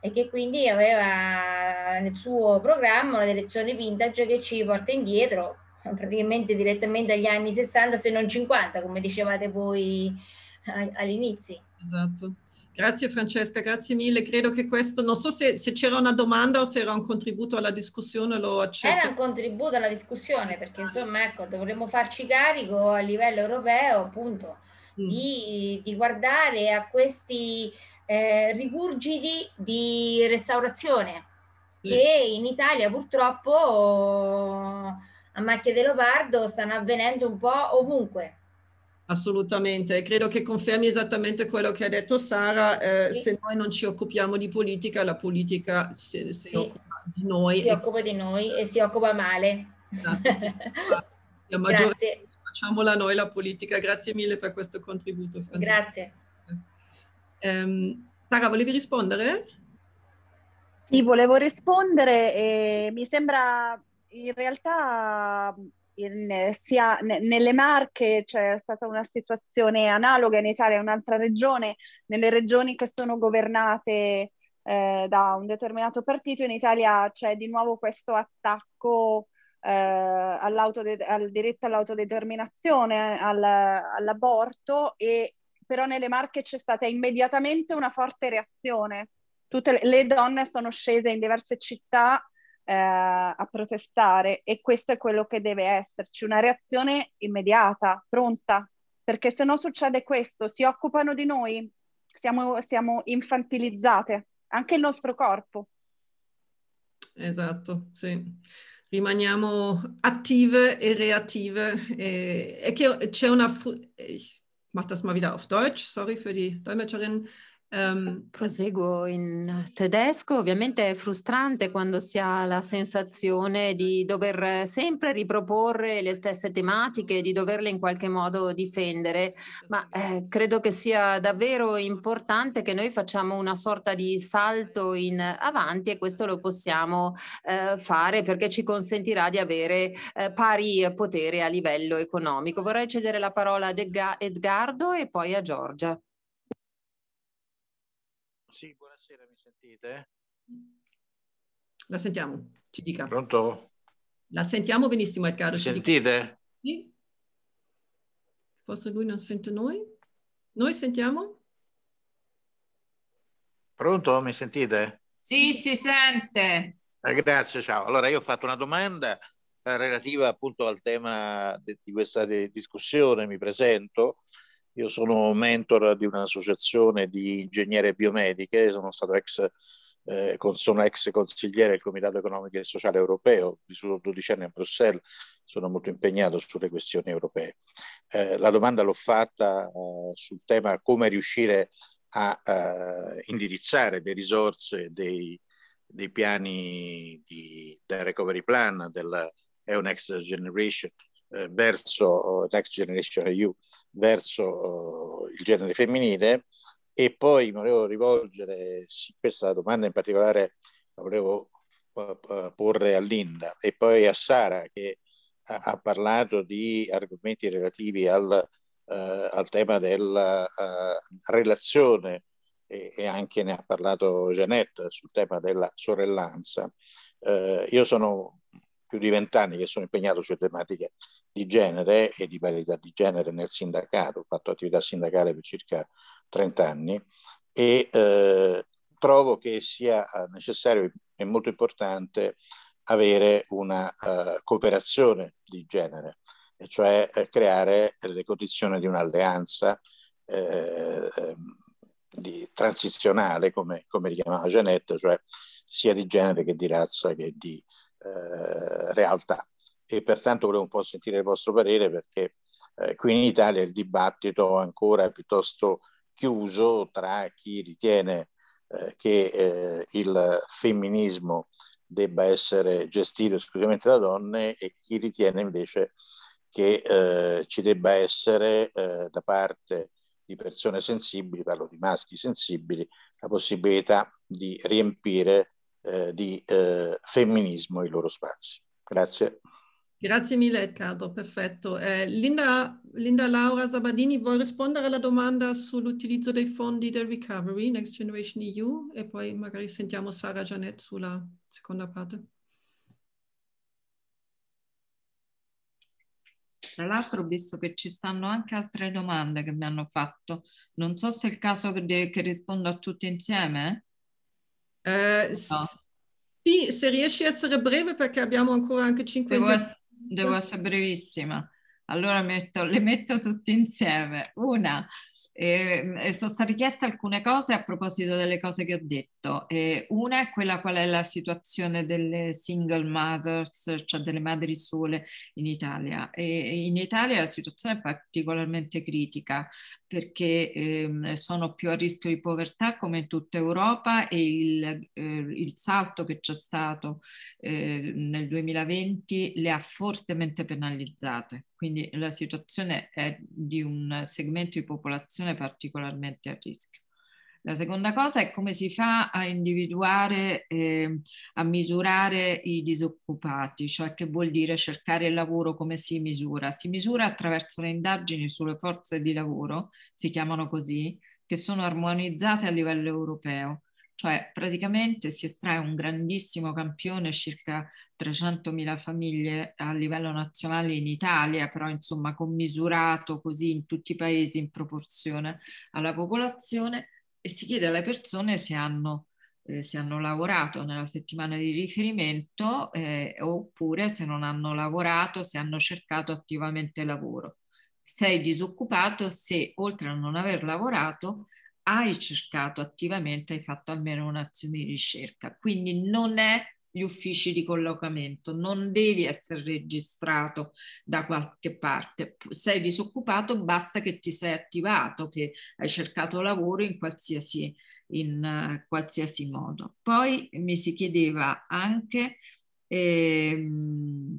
e che quindi aveva nel suo programma una direzione vintage che ci porta indietro praticamente direttamente agli anni 60 se non 50 come dicevate voi all'inizio. Esatto. Grazie Francesca, grazie mille. Credo che questo, non so se, se c'era una domanda o se era un contributo alla discussione, lo accetto. Era un contributo alla discussione perché ah. insomma ecco, dovremmo farci carico a livello europeo appunto mm. di, di, guardare a questi eh, rigurgiti di restaurazione mm. che in Italia purtroppo a macchia di leopardo stanno avvenendo un po' ovunque. Assolutamente, credo che confermi esattamente quello che ha detto Sara, eh, sì. se noi non ci occupiamo di politica, la politica si, si sì. occupa di noi. Si e... occupa di noi e si occupa male. Esatto. [LAUGHS] la maggiore... Facciamola noi la politica, grazie mille per questo contributo. Francesco. Grazie. Um, Sara, volevi rispondere? Sì, volevo rispondere e mi sembra in realtà in, sia ne, nelle Marche c'è stata una situazione analoga, in Italia è un'altra regione, nelle regioni che sono governate eh, da un determinato partito, in Italia c'è di nuovo questo attacco eh, al diritto all'autodeterminazione, al, all'aborto, e però nelle Marche c'è stata immediatamente una forte reazione. Tutte le, le donne sono scese in diverse città eh, a protestare e questo è quello che deve esserci, una reazione immediata, pronta, perché se no succede questo, si occupano di noi, siamo, siamo infantilizzate, anche il nostro corpo. Esatto, sì rimaniamo e und reaktive. Äh, Ecke, eh, Mach das mal wieder auf Deutsch, sorry für die Dolmetscherin. Um, Proseguo in tedesco, ovviamente è frustrante quando si ha la sensazione di dover sempre riproporre le stesse tematiche, di doverle in qualche modo difendere, ma eh, credo che sia davvero importante che noi facciamo una sorta di salto in avanti e questo lo possiamo eh, fare perché ci consentirà di avere eh, pari potere a livello economico. Vorrei cedere la parola ad Edgardo e poi a Giorgia. Sì, buonasera, mi sentite? La sentiamo, ci dica. Pronto? La sentiamo benissimo, è caro. Mi sentite? Sì. Forse lui non sente noi? Noi sentiamo? Pronto, mi sentite? Sì, si sente. Eh, grazie, ciao. Allora io ho fatto una domanda eh, relativa appunto al tema di, questa discussione, mi presento. Io sono mentor di un'associazione di ingegnere biomediche, sono stato ex, eh, con, sono ex consigliere del Comitato Economico e Sociale Europeo, vissuto 12 anni a Bruxelles, sono molto impegnato sulle questioni europee. Eh, la domanda l'ho fatta eh, sul tema come riuscire a eh, indirizzare le risorse dei, dei piani di, del recovery plan, del, è un Next Generation eh, verso eh, Next Generation EU, verso eh, il genere femminile e poi volevo rivolgere, questa domanda in particolare la volevo porre a Linda e poi a Sara che ha, parlato di argomenti relativi al, eh, al tema della eh, relazione e, e, anche ne ha parlato Jeanette sul tema della sorellanza. Eh, io sono più di vent'anni che sono impegnato su tematiche di genere e di parità di genere nel sindacato, ho fatto attività sindacale per circa 30 anni e eh, trovo che sia eh, necessario e molto importante avere una uh, cooperazione di genere, e cioè eh, creare le condizioni di un'alleanza eh, ehm, di, transizionale, come, come richiamava Janette, cioè sia di genere che di razza che di eh, realtà e pertanto volevo un po' sentire il vostro parere perché eh, qui in Italia il dibattito ancora è piuttosto chiuso tra chi ritiene eh, che eh, il femminismo debba essere gestito esclusivamente da donne e chi ritiene invece che eh, ci debba essere da parte di persone sensibili, parlo di maschi sensibili, la possibilità di riempire eh, di eh, femminismo i loro spazi. Grazie. Grazie mille Edgardo, perfetto. Eh, Linda, Linda, Laura Sabadini vuoi rispondere alla domanda sull'utilizzo dei fondi del Recovery, Next Generation EU, e poi magari sentiamo Sara Janet sulla seconda parte. Tra l'altro ho visto che ci stanno anche altre domande che mi hanno fatto. Non so se è il caso che, che rispondo a tutte insieme. Eh, no. Sì, se riesci a essere breve perché abbiamo ancora anche 5 devo, devo essere brevissima. Allora metto, le metto tutte insieme. Una, eh, sono state chieste alcune cose a proposito delle cose che ho detto. Eh, una è quella qual è la situazione delle single mothers, cioè delle madri sole in Italia. Eh, in Italia la situazione è particolarmente critica perché eh, sono più a rischio di povertà come in tutta Europa e il, eh, il salto che c'è stato eh, nel 2020 le ha fortemente penalizzate. Quindi la situazione è di un segmento di popolazione popolazione particolarmente a rischio. La seconda cosa è come si fa a individuare, eh, a misurare i disoccupati, cioè che vuol dire cercare il lavoro, come si misura? Si misura attraverso le indagini sulle forze di lavoro, si chiamano così, che sono armonizzate a livello europeo. Cioè praticamente si estrae un grandissimo campione, circa 300.000 famiglie a livello nazionale in Italia, però insomma commisurato così in tutti i paesi in proporzione alla popolazione e si chiede alle persone se hanno eh, se hanno lavorato nella settimana di riferimento eh, oppure se non hanno lavorato, se hanno cercato attivamente lavoro. Sei disoccupato se oltre a non aver lavorato hai cercato attivamente, hai fatto almeno un'azione di ricerca. Quindi non è gli uffici di collocamento, non devi essere registrato da qualche parte, sei disoccupato, basta che ti sei attivato, che hai cercato lavoro in qualsiasi, in, uh, qualsiasi modo. Poi mi si chiedeva anche... Ehm,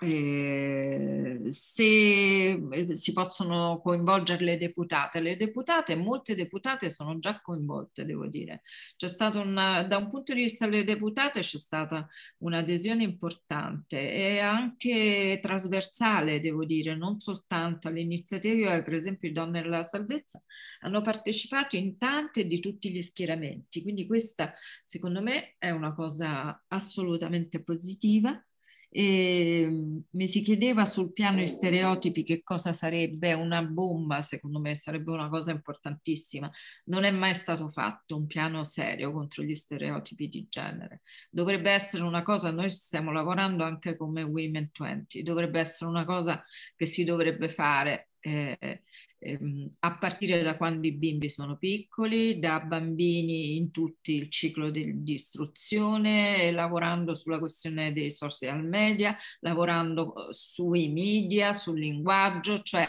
Ehm, eh, se si possono coinvolgere le deputate. Le deputate, molte deputate sono già coinvolte, devo dire. C'è stata una, da un punto di vista delle deputate c'è stata un'adesione importante e anche trasversale, devo dire, non soltanto all'iniziativa, eh, per esempio, Donne della Salvezza, hanno partecipato in tante di tutti gli schieramenti. Quindi questa, secondo me, è una cosa assolutamente positiva e ehm, mi si chiedeva sul piano di stereotipi che cosa sarebbe una bomba, secondo me sarebbe una cosa importantissima. Non è mai stato fatto un piano serio contro gli stereotipi di genere. Dovrebbe essere una cosa, noi stiamo lavorando anche come Women 20, dovrebbe essere una cosa che si dovrebbe fare eh, ehm, a partire da quando i bimbi sono piccoli, da bambini in tutto il ciclo di, di istruzione, eh, lavorando sulla questione dei social media, lavorando eh, sui media, sul linguaggio, cioè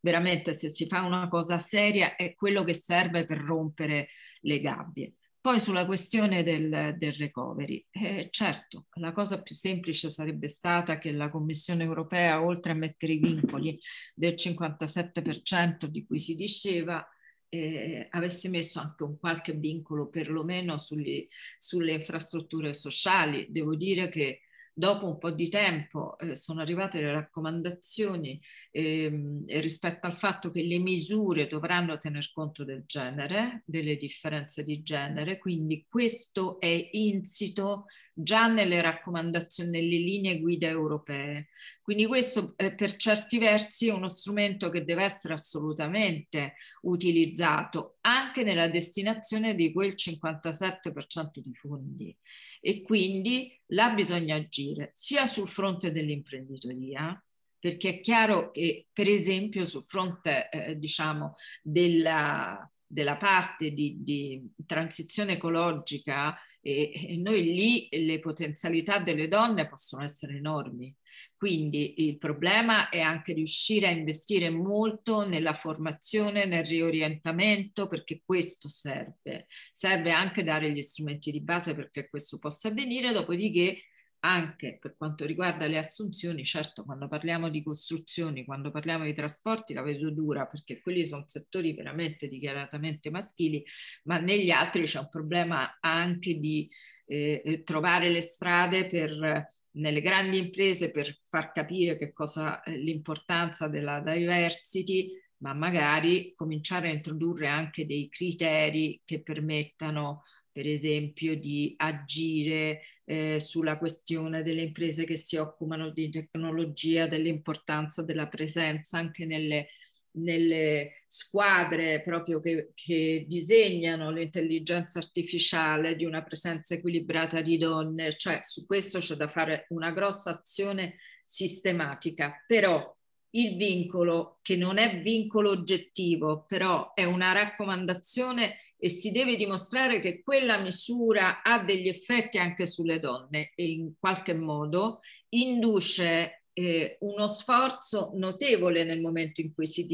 veramente se si fa una cosa seria è quello che serve per rompere le gabbie. Poi sulla questione del, del recovery, eh, certo, la cosa più semplice sarebbe stata che la Commissione europea, oltre a mettere i vincoli del 57% di cui si diceva, eh, avesse messo anche un qualche vincolo perlomeno sugli, sulle infrastrutture sociali. Devo dire che Dopo un po' di tempo eh, sono arrivate le raccomandazioni ehm, rispetto al fatto che le misure dovranno tener conto del genere, delle differenze di genere, quindi questo è insito già nelle raccomandazioni, nelle linee guida europee. Quindi questo eh, per certi versi è uno strumento che deve essere assolutamente utilizzato anche nella destinazione di quel 57% di fondi e quindi là bisogna agire sia sul fronte dell'imprenditoria, perché è chiaro che per esempio sul fronte eh, diciamo della, della parte di, di transizione ecologica e noi lì le potenzialità delle donne possono essere enormi. Quindi il problema è anche riuscire a investire molto nella formazione, nel riorientamento, perché questo serve. Serve anche dare gli strumenti di base perché questo possa avvenire, dopodiché anche per quanto riguarda le assunzioni, certo quando parliamo di costruzioni, quando parliamo di trasporti la vedo dura perché quelli sono settori veramente dichiaratamente maschili, ma negli altri c'è un problema anche di eh, eh trovare le strade per nelle grandi imprese per far capire che cosa eh, l'importanza della diversity, ma magari cominciare a introdurre anche dei criteri che permettano per esempio di agire eh, sulla questione delle imprese che si occupano di tecnologia, dell'importanza della presenza anche nelle, nelle squadre proprio che, che disegnano l'intelligenza artificiale, di una presenza equilibrata di donne, cioè su questo c'è da fare una grossa azione sistematica, però il vincolo che non è vincolo oggettivo, però è una raccomandazione e si deve dimostrare che quella misura ha degli effetti anche sulle donne e in qualche modo induce eh, uno sforzo notevole nel momento in cui si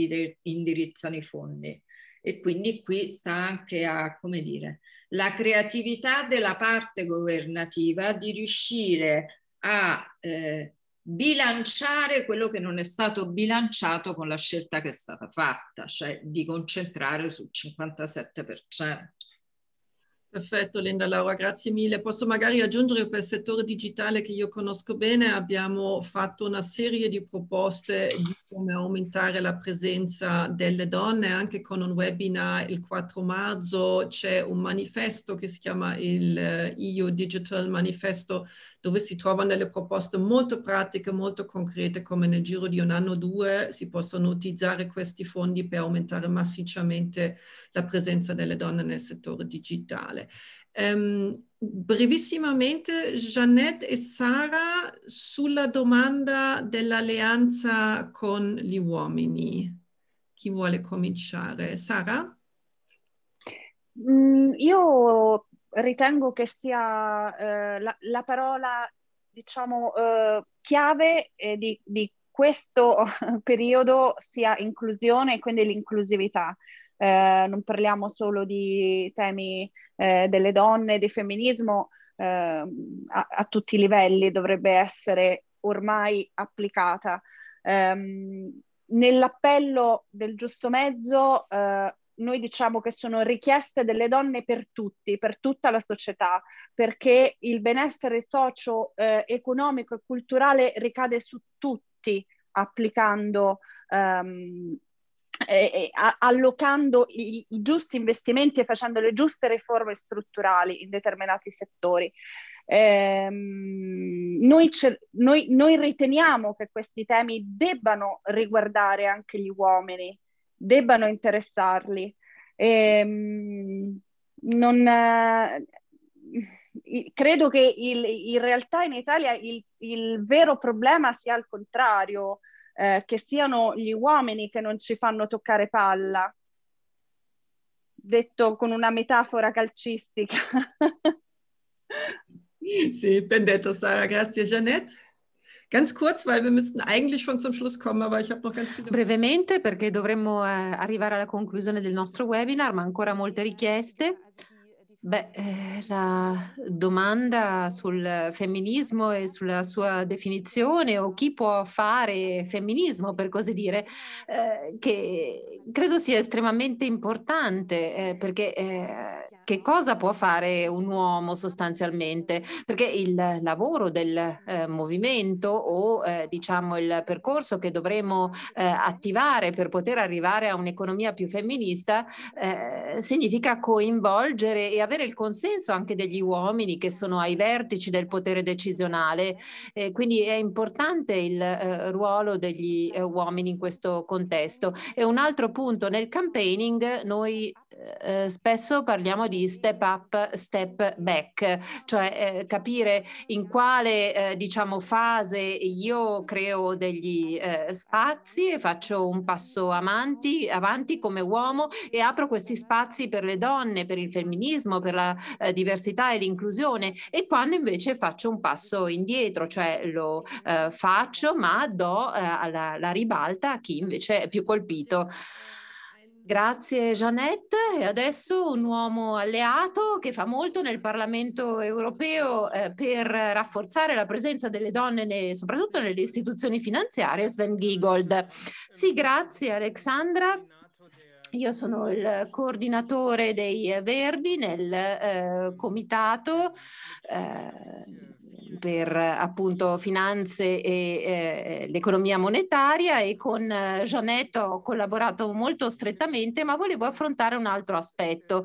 indirizzano i fondi. E quindi qui sta anche a, come dire, la creatività della parte governativa di riuscire a eh, bilanciare quello che non è stato bilanciato con la scelta che è stata fatta, cioè di concentrare sul 57%. Perfetto Linda Laura, grazie mille. Posso magari aggiungere per il settore digitale che io conosco bene, abbiamo fatto una serie di proposte di come aumentare la presenza delle donne, anche con un webinar il 4 marzo c'è un manifesto che si chiama il EU eh, Digital Manifesto, dove si trovano delle proposte molto pratiche, molto concrete, come nel giro di un anno o due si possono utilizzare questi fondi per aumentare massicciamente la presenza delle donne nel settore digitale. Um, brevissimamente, Jeannette e Sara sulla domanda dell'alleanza con gli uomini. Chi vuole cominciare? Sara? Mm, io ritengo che sia eh, la, la, parola, diciamo, eh, chiave eh, di, di, questo [LAUGHS] periodo sia inclusione e quindi l'inclusività. Eh, non parliamo solo di temi eh, delle donne, di femminismo eh, a, a, tutti i livelli dovrebbe essere ormai applicata. Ehm, nell'appello del giusto mezzo eh, noi diciamo che sono richieste delle donne per tutti, per tutta la società, perché il benessere socio-economico eh, e culturale ricade su tutti applicando um, eh, allocando i, i, giusti investimenti e facendo le giuste riforme strutturali in determinati settori. Eh, noi, ce, noi, noi riteniamo che questi temi debbano riguardare anche gli uomini, debbano interessarli. Eh, non, eh, credo che il, in realtà in Italia il, il, vero problema sia al contrario, eh, che siano gli uomini che non ci fanno toccare palla, detto con una metafora calcistica. [LAUGHS] sì, ben detto, Sara, grazie Jeanette. Ganz kurz, weil wir müssten eigentlich schon zum Schluss kommen, aber ich habe noch ganz viele. Brevemente, perché dovremmo eh, arrivare alla conclusione del nostro webinar, ma ancora molte richieste. Beh, eh, la domanda sul femminismo e sulla sua definizione o chi può fare femminismo, per così dire, eh, che credo sia estremamente importante eh, perché eh, che cosa può fare un uomo sostanzialmente? Perché il lavoro del eh, movimento o eh, diciamo il percorso che dovremo eh, attivare per poter arrivare a un'economia più femminista eh, significa coinvolgere e avere il consenso anche degli uomini che sono ai vertici del potere decisionale. Eh, quindi è importante il eh, ruolo degli uomini in questo contesto. E un altro punto nel campaigning noi eh, spesso parliamo di step up, step back, cioè eh, capire in quale eh, diciamo, fase io creo degli eh, spazi e faccio un passo avanti, avanti, come uomo e apro questi spazi per le donne, per il femminismo, per la eh, diversità e l'inclusione e quando invece faccio un passo indietro, cioè lo faccio ma do la ribalta a chi invece è più colpito. Grazie Jeannette. E adesso un uomo alleato che fa molto nel Parlamento europeo eh, per rafforzare la presenza delle donne ne, soprattutto nelle istituzioni finanziarie, Sven Giegold. Sì, grazie Alexandra. Io sono il coordinatore dei Verdi nel eh, comitato eh, per appunto finanze e eh, l'economia monetaria e con eh, Jeanette ho collaborato molto strettamente, ma volevo affrontare un altro aspetto.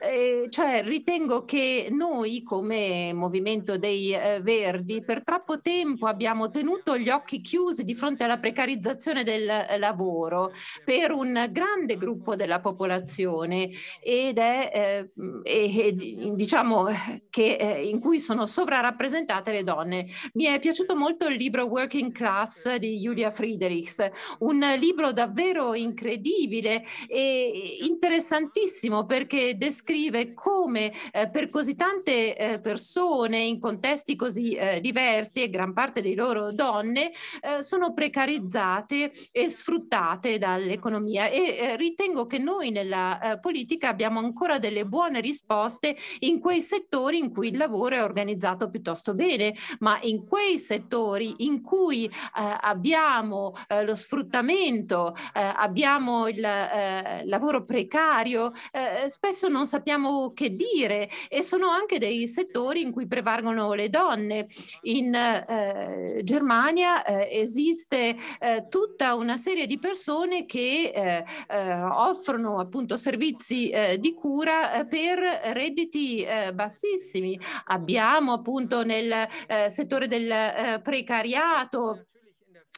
Eh, cioè ritengo che noi come Movimento dei eh, Verdi per troppo tempo abbiamo tenuto gli occhi chiusi di fronte alla precarizzazione del eh, lavoro per un grande gruppo della popolazione ed è eh, diciamo che in cui sono sovrarappresentati considerate le donne. Mi è piaciuto molto il libro Working Class di Julia Friedrichs, un libro davvero incredibile e interessantissimo perché descrive come eh, per così tante eh, persone in contesti così eh, diversi e gran parte dei loro donne eh, sono precarizzate e sfruttate dall'economia e eh, ritengo che noi nella eh, politica abbiamo ancora delle buone risposte in quei settori in cui il lavoro è organizzato piuttosto bene bene, ma in quei settori in cui eh, abbiamo eh, lo sfruttamento, eh, abbiamo il eh, lavoro precario, eh, spesso non sappiamo che dire e sono anche dei settori in cui prevalgono le donne. In Germania esiste tutta una serie di persone che offrono appunto servizi di cura per redditi bassissimi. Abbiamo appunto nel eh, settore del eh, precariato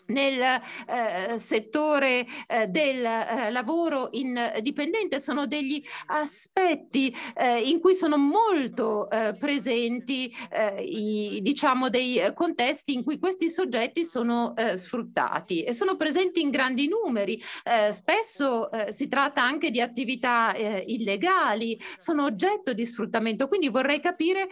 nel eh, settore eh, del eh, lavoro indipendente eh, sono degli aspetti eh, in cui sono molto eh, presenti i, diciamo dei contesti in cui questi soggetti sono sfruttati e sono presenti in grandi numeri spesso si tratta anche di attività illegali sono oggetto di sfruttamento quindi vorrei capire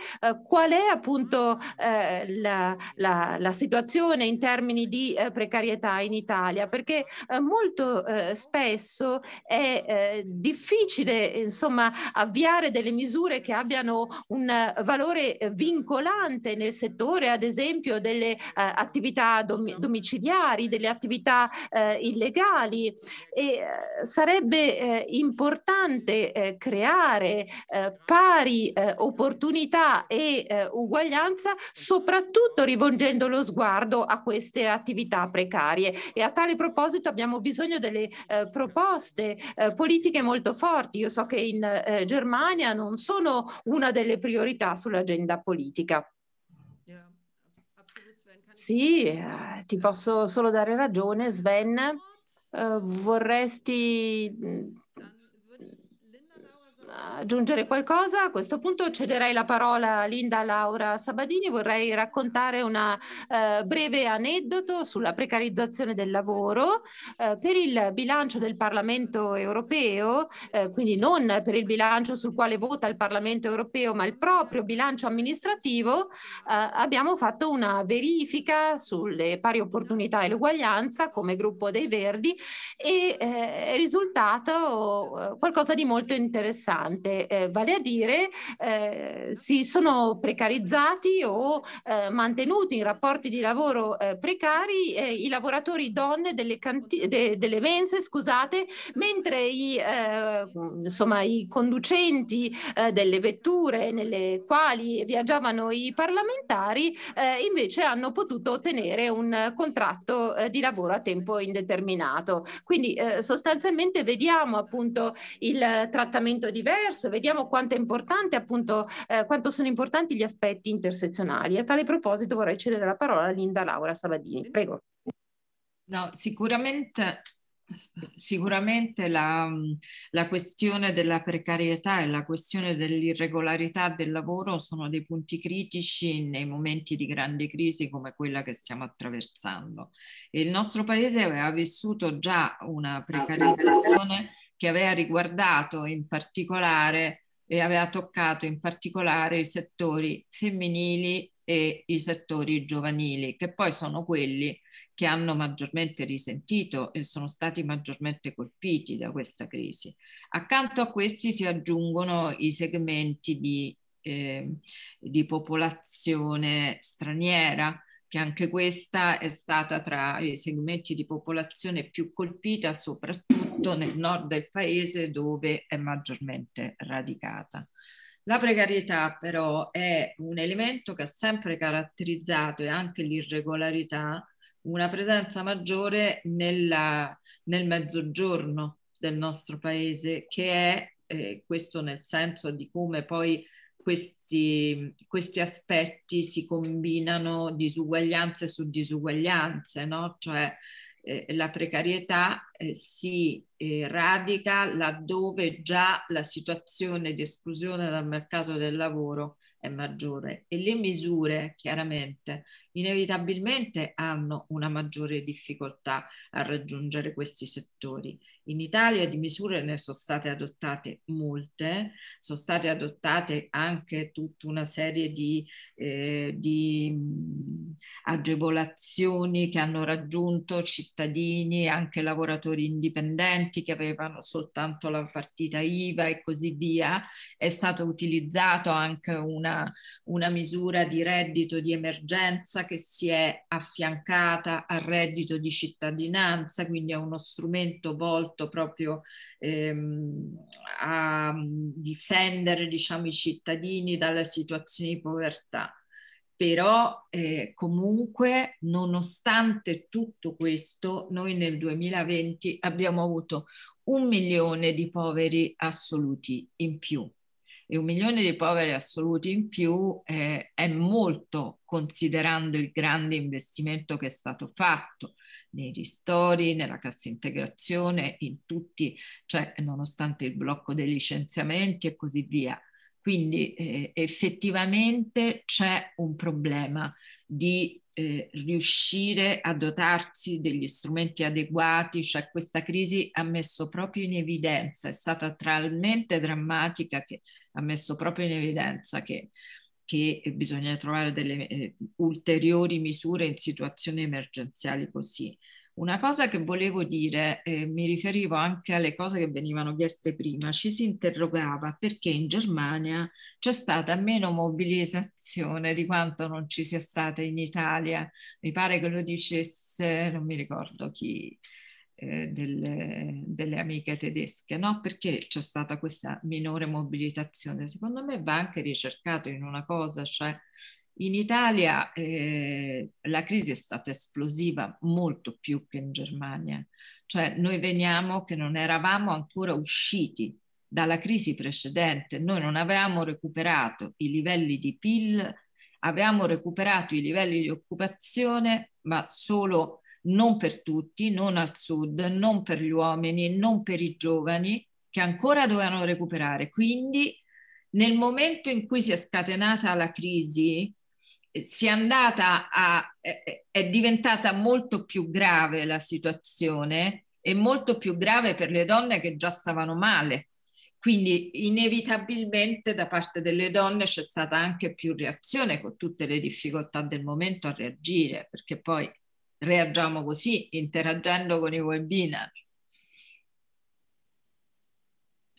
qual è appunto la, la, la, situazione in termini di eh, precarietà in Italia, perché eh, molto eh, spesso è eh, difficile insomma, avviare delle misure che abbiano un valore vincolante nel settore, ad esempio delle eh, attività dom- domiciliari, delle attività eh, illegali e sarebbe importante creare pari opportunità e uguaglianza soprattutto rivolgendo lo sguardo a queste attività precarie e a tale proposito abbiamo bisogno delle eh, proposte eh, politiche molto forti. Io so che in eh, Germania non sono una delle priorità sull'agenda politica. Sì, eh, ti posso solo dare ragione, Sven. Eh, vorresti mm, aggiungere qualcosa, a questo punto cederei la parola a Linda Laura Sabadini, vorrei raccontare un eh, breve aneddoto sulla precarizzazione del lavoro eh, per il bilancio del Parlamento europeo, eh, quindi non per il bilancio sul quale vota il Parlamento europeo, ma il proprio bilancio amministrativo, eh, abbiamo fatto una verifica sulle pari opportunità e l'uguaglianza come gruppo dei Verdi e eh, è risultato eh, qualcosa di molto interessante importante, eh, vale a dire eh, si sono precarizzati o eh, mantenuti in rapporti di lavoro eh, precari eh, i lavoratori donne delle, canti- de- delle mense, scusate, mentre i, eh, insomma, i conducenti delle vetture nelle quali viaggiavano i parlamentari invece hanno potuto ottenere un contratto di lavoro a tempo indeterminato. Quindi sostanzialmente vediamo appunto il trattamento diverso diverso, vediamo quanto è importante appunto, eh, quanto sono importanti gli aspetti intersezionali. A tale proposito vorrei cedere la parola a Linda Laura Sabadini. Prego. No, sicuramente Sicuramente la, la, questione della precarietà e la questione dell'irregolarità del lavoro sono dei punti critici nei momenti di grande crisi come quella che stiamo attraversando. il nostro paese aveva vissuto già una ah, precarizzazione che aveva riguardato in particolare e aveva toccato in particolare i settori femminili e i settori giovanili, che poi sono quelli che hanno maggiormente risentito e sono stati maggiormente colpiti da questa crisi. Accanto a questi si aggiungono i segmenti di, eh, di popolazione straniera, che anche questa è stata tra i eh, segmenti di popolazione più colpita, soprattutto nel nord del paese dove è maggiormente radicata. La precarietà però è un elemento che ha sempre caratterizzato e anche l'irregolarità una presenza maggiore nella, nel mezzogiorno del nostro paese che è, eh, questo nel senso di come poi questi, questi, aspetti si combinano disuguaglianze su disuguaglianze, no? cioè eh, la precarietà eh, si eh, radica laddove già la situazione di esclusione dal mercato del lavoro è maggiore e le misure chiaramente inevitabilmente hanno una maggiore difficoltà a raggiungere questi settori. In Italia di misure ne sono state adottate molte, sono state adottate anche tutta una serie di, eh, di agevolazioni che hanno raggiunto cittadini, anche lavoratori indipendenti che avevano soltanto la partita IVA e così via. È stata utilizzata anche una, una misura di reddito di emergenza cosa che si è affiancata al reddito di cittadinanza, quindi è uno strumento volto proprio ehm, a difendere diciamo, i cittadini dalle situazioni di povertà. Però eh, comunque, nonostante tutto questo, noi nel 2020 abbiamo avuto un milione di poveri assoluti in più e un milione di poveri assoluti in più eh, è molto considerando il grande investimento che è stato fatto nei ristori, nella cassa integrazione, in tutti, cioè nonostante il blocco dei licenziamenti e così via. Quindi eh, effettivamente c'è un problema di eh, riuscire a dotarsi degli strumenti adeguati, cioè questa crisi ha messo proprio in evidenza, è stata talmente drammatica che ha messo proprio in evidenza che, che bisogna trovare delle eh, ulteriori misure in situazioni emergenziali così. Una cosa che volevo dire, eh, mi riferivo anche alle cose che venivano chieste prima, ci si interrogava perché in Germania c'è stata meno mobilitazione di quanto non ci sia stata in Italia. Mi pare che lo dicesse, non mi ricordo chi, eh, delle, delle, amiche tedesche, no? perché c'è stata questa minore mobilitazione. Secondo me va anche ricercato in una cosa, cioè in Italia eh, la crisi è stata esplosiva molto più che in Germania, cioè noi veniamo che non eravamo ancora usciti dalla crisi precedente, noi non avevamo recuperato i livelli di PIL, avevamo recuperato i livelli di occupazione, ma solo non per tutti, non al sud, non per gli uomini, non per i giovani che ancora dovevano recuperare. Quindi nel momento in cui si è scatenata la crisi, eh, si è andata a, è diventata molto più grave la situazione e molto più grave per le donne che già stavano male. Quindi inevitabilmente da parte delle donne c'è stata anche più reazione con tutte le difficoltà del momento a reagire, perché poi reagiamo così, interagendo con i webinar.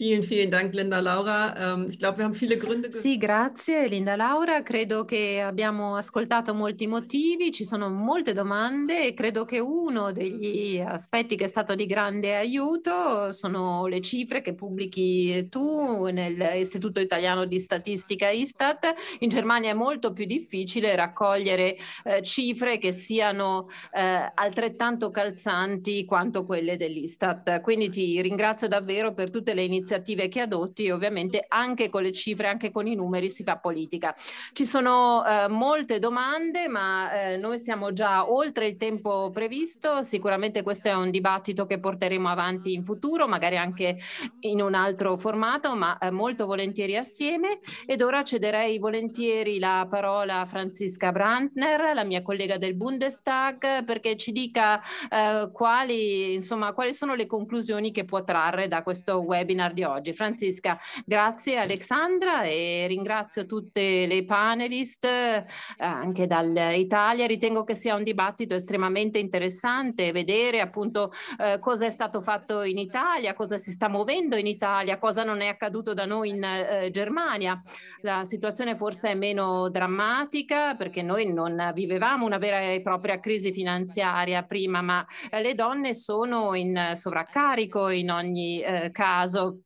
Vielen, vielen Dank, Linda Laura. Ähm, ich glaube, wir haben viele Gründe. Sì, grazie, Linda Laura. Credo che abbiamo ascoltato molti motivi, ci sono molte domande e credo che uno degli aspetti che è stato di grande aiuto sono le cifre che pubblichi tu nell'Istituto Italiano di Statistica Istat. In Germania è molto più difficile raccogliere eh, cifre che siano eh, altrettanto calzanti quanto quelle dell'Istat. Quindi ti ringrazio davvero per tutte le iniziative iniziative che adotti e ovviamente anche con le cifre, anche con i numeri si fa politica. Ci sono eh, molte domande, ma eh, noi siamo già oltre il tempo previsto, sicuramente questo è un dibattito che porteremo avanti in futuro, magari anche in un altro formato, ma eh, molto volentieri assieme. Ed ora cederei volentieri la parola a Franziska Brandner, la mia collega del Bundestag, perché ci dica eh, quali, insomma, quali sono le conclusioni che può trarre da questo webinar di oggi. Francesca, grazie Alexandra e ringrazio tutte le panelist eh, anche dall'Italia. Ritengo che sia un dibattito estremamente interessante vedere appunto eh, cosa è stato fatto in Italia, cosa si sta muovendo in Italia, cosa non è accaduto da noi in eh, Germania. La situazione forse è meno drammatica perché noi non vivevamo una vera e propria crisi finanziaria prima, ma eh, le donne sono in sovraccarico in ogni eh, caso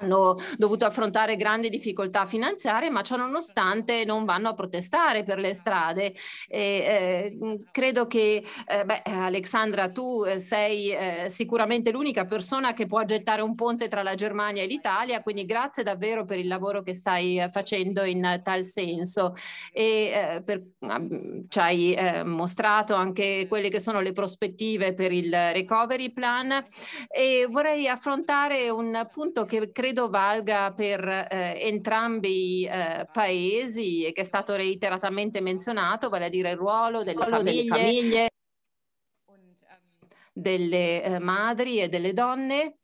hanno dovuto affrontare grandi difficoltà finanziarie, ma ciononostante non vanno a protestare per le strade. E, eh, mm, credo che, eh, beh, Alexandra, tu eh, sei eh, sicuramente l'unica persona che può gettare un ponte tra la Germania e l'Italia, quindi grazie davvero per il lavoro che stai eh, facendo in tal senso e eh, per, mm, ci hai mostrato anche quelle che sono le prospettive per il recovery plan e vorrei affrontare un punto che credo valga per eh, entrambi i eh, paesi e che è stato reiteratamente menzionato, vale a dire il ruolo delle ruolo famiglie, delle, famiglie. delle eh, madri e delle donne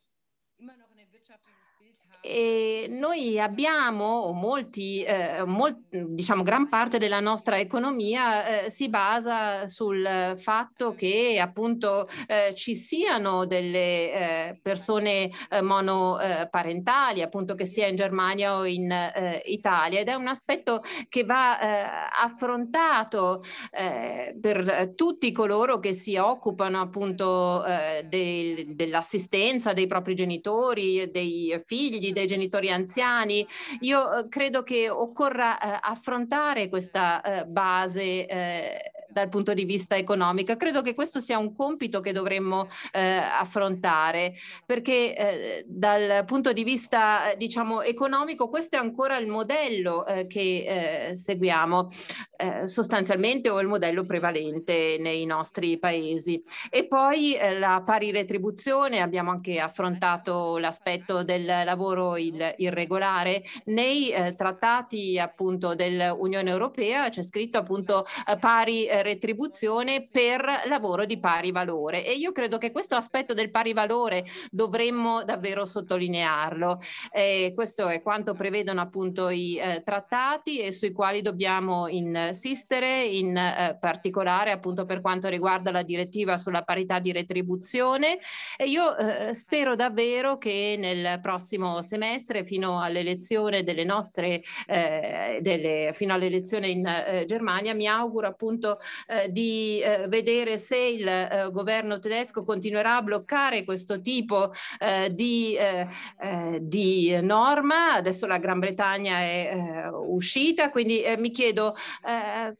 e noi abbiamo, molti, eh, molt, diciamo gran parte della nostra economia eh, si basa sul fatto che appunto eh, ci siano delle eh, persone eh, monoparentali, appunto che sia in Germania o in eh, Italia ed è un aspetto che va affrontato per tutti coloro che si occupano appunto de- dell'assistenza dei propri genitori, dei figli, dei genitori anziani. Io eh, credo che occorra eh, affrontare questa eh, base dal punto di vista economico. Credo che questo sia un compito che dovremmo eh, affrontare perché eh, dal punto di vista diciamo economico questo è ancora il modello eh, che seguiamo. Eh, sostanzialmente o il modello prevalente nei nostri paesi. E poi eh, la pari retribuzione, abbiamo anche affrontato l'aspetto del lavoro il, irregolare. Nei eh, trattati appunto dell'Unione Europea c'è scritto appunto eh, pari retribuzione per lavoro di pari valore e io credo che questo aspetto del pari valore dovremmo davvero sottolinearlo. Eh, questo è quanto prevedono appunto i trattati e sui quali dobbiamo in assistere, in eh, particolare appunto per quanto riguarda la direttiva sulla parità di retribuzione e io eh, spero davvero che nel prossimo semestre fino all'elezione delle nostre, eh, delle, fino all'elezione in Germania, mi auguro appunto di vedere se il governo tedesco continuerà a bloccare questo tipo di, di norma. Adesso la Gran Bretagna è uscita, quindi mi chiedo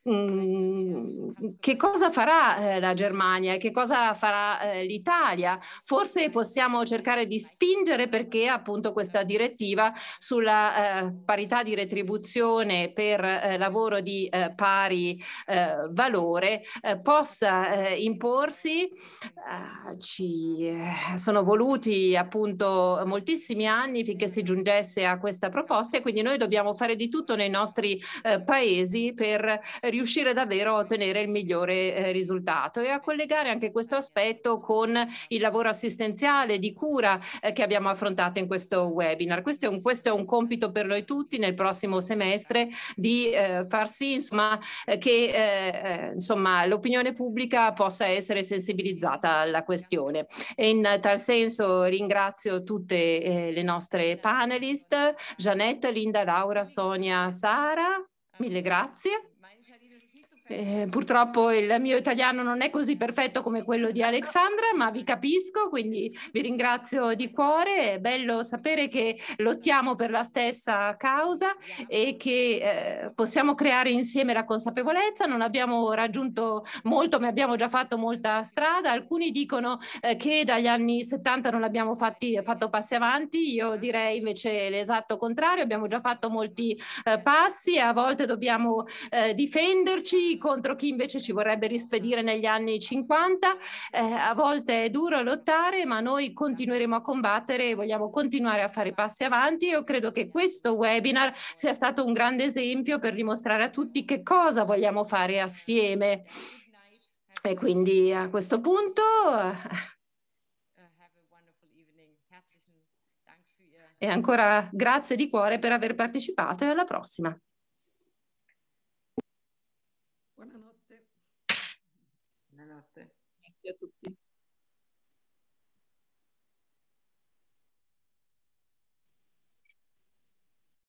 Ehm, mm, che cosa farà eh, la Germania, e che cosa farà eh, l'Italia. Forse possiamo cercare di spingere perché appunto questa direttiva sulla eh, parità di retribuzione per eh, lavoro di eh, pari valore possa imporsi. Ah, ci sono voluti appunto moltissimi anni finché si giungesse a questa proposta e quindi noi dobbiamo fare di tutto nei nostri paesi per eh, riuscire davvero a ottenere il migliore eh, risultato e a collegare anche questo aspetto con il lavoro assistenziale di cura eh, che abbiamo affrontato in questo webinar. Questo è un, questo è un compito per noi tutti nel prossimo semestre di eh, far sì insomma, eh, che eh, insomma, l'opinione pubblica possa essere sensibilizzata alla questione. E in tal senso ringrazio tutte le nostre panelist, Gianetta, Linda, Laura, Sonia, Sara. Mille grazie. Eh, purtroppo il mio italiano non è così perfetto come quello di Alexandra, ma vi capisco, quindi vi ringrazio di cuore. È bello sapere che lottiamo per la stessa causa e che eh, possiamo creare insieme la consapevolezza. Non abbiamo raggiunto molto, ma abbiamo già fatto molta strada. Alcuni dicono eh, che dagli anni 70 non abbiamo fatti, fatto passi avanti. Io direi invece l'esatto contrario. Abbiamo già fatto molti eh, passi e a volte dobbiamo eh, difenderci contro chi invece ci vorrebbe rispedire negli anni 50. Eh, a volte è duro lottare, ma noi continueremo a combattere e vogliamo continuare a fare passi avanti. Io credo che questo webinar sia stato un grande esempio per dimostrare a tutti che cosa vogliamo fare assieme. E quindi a questo punto... Eh, e ancora grazie di cuore per aver partecipato e alla prossima. я тут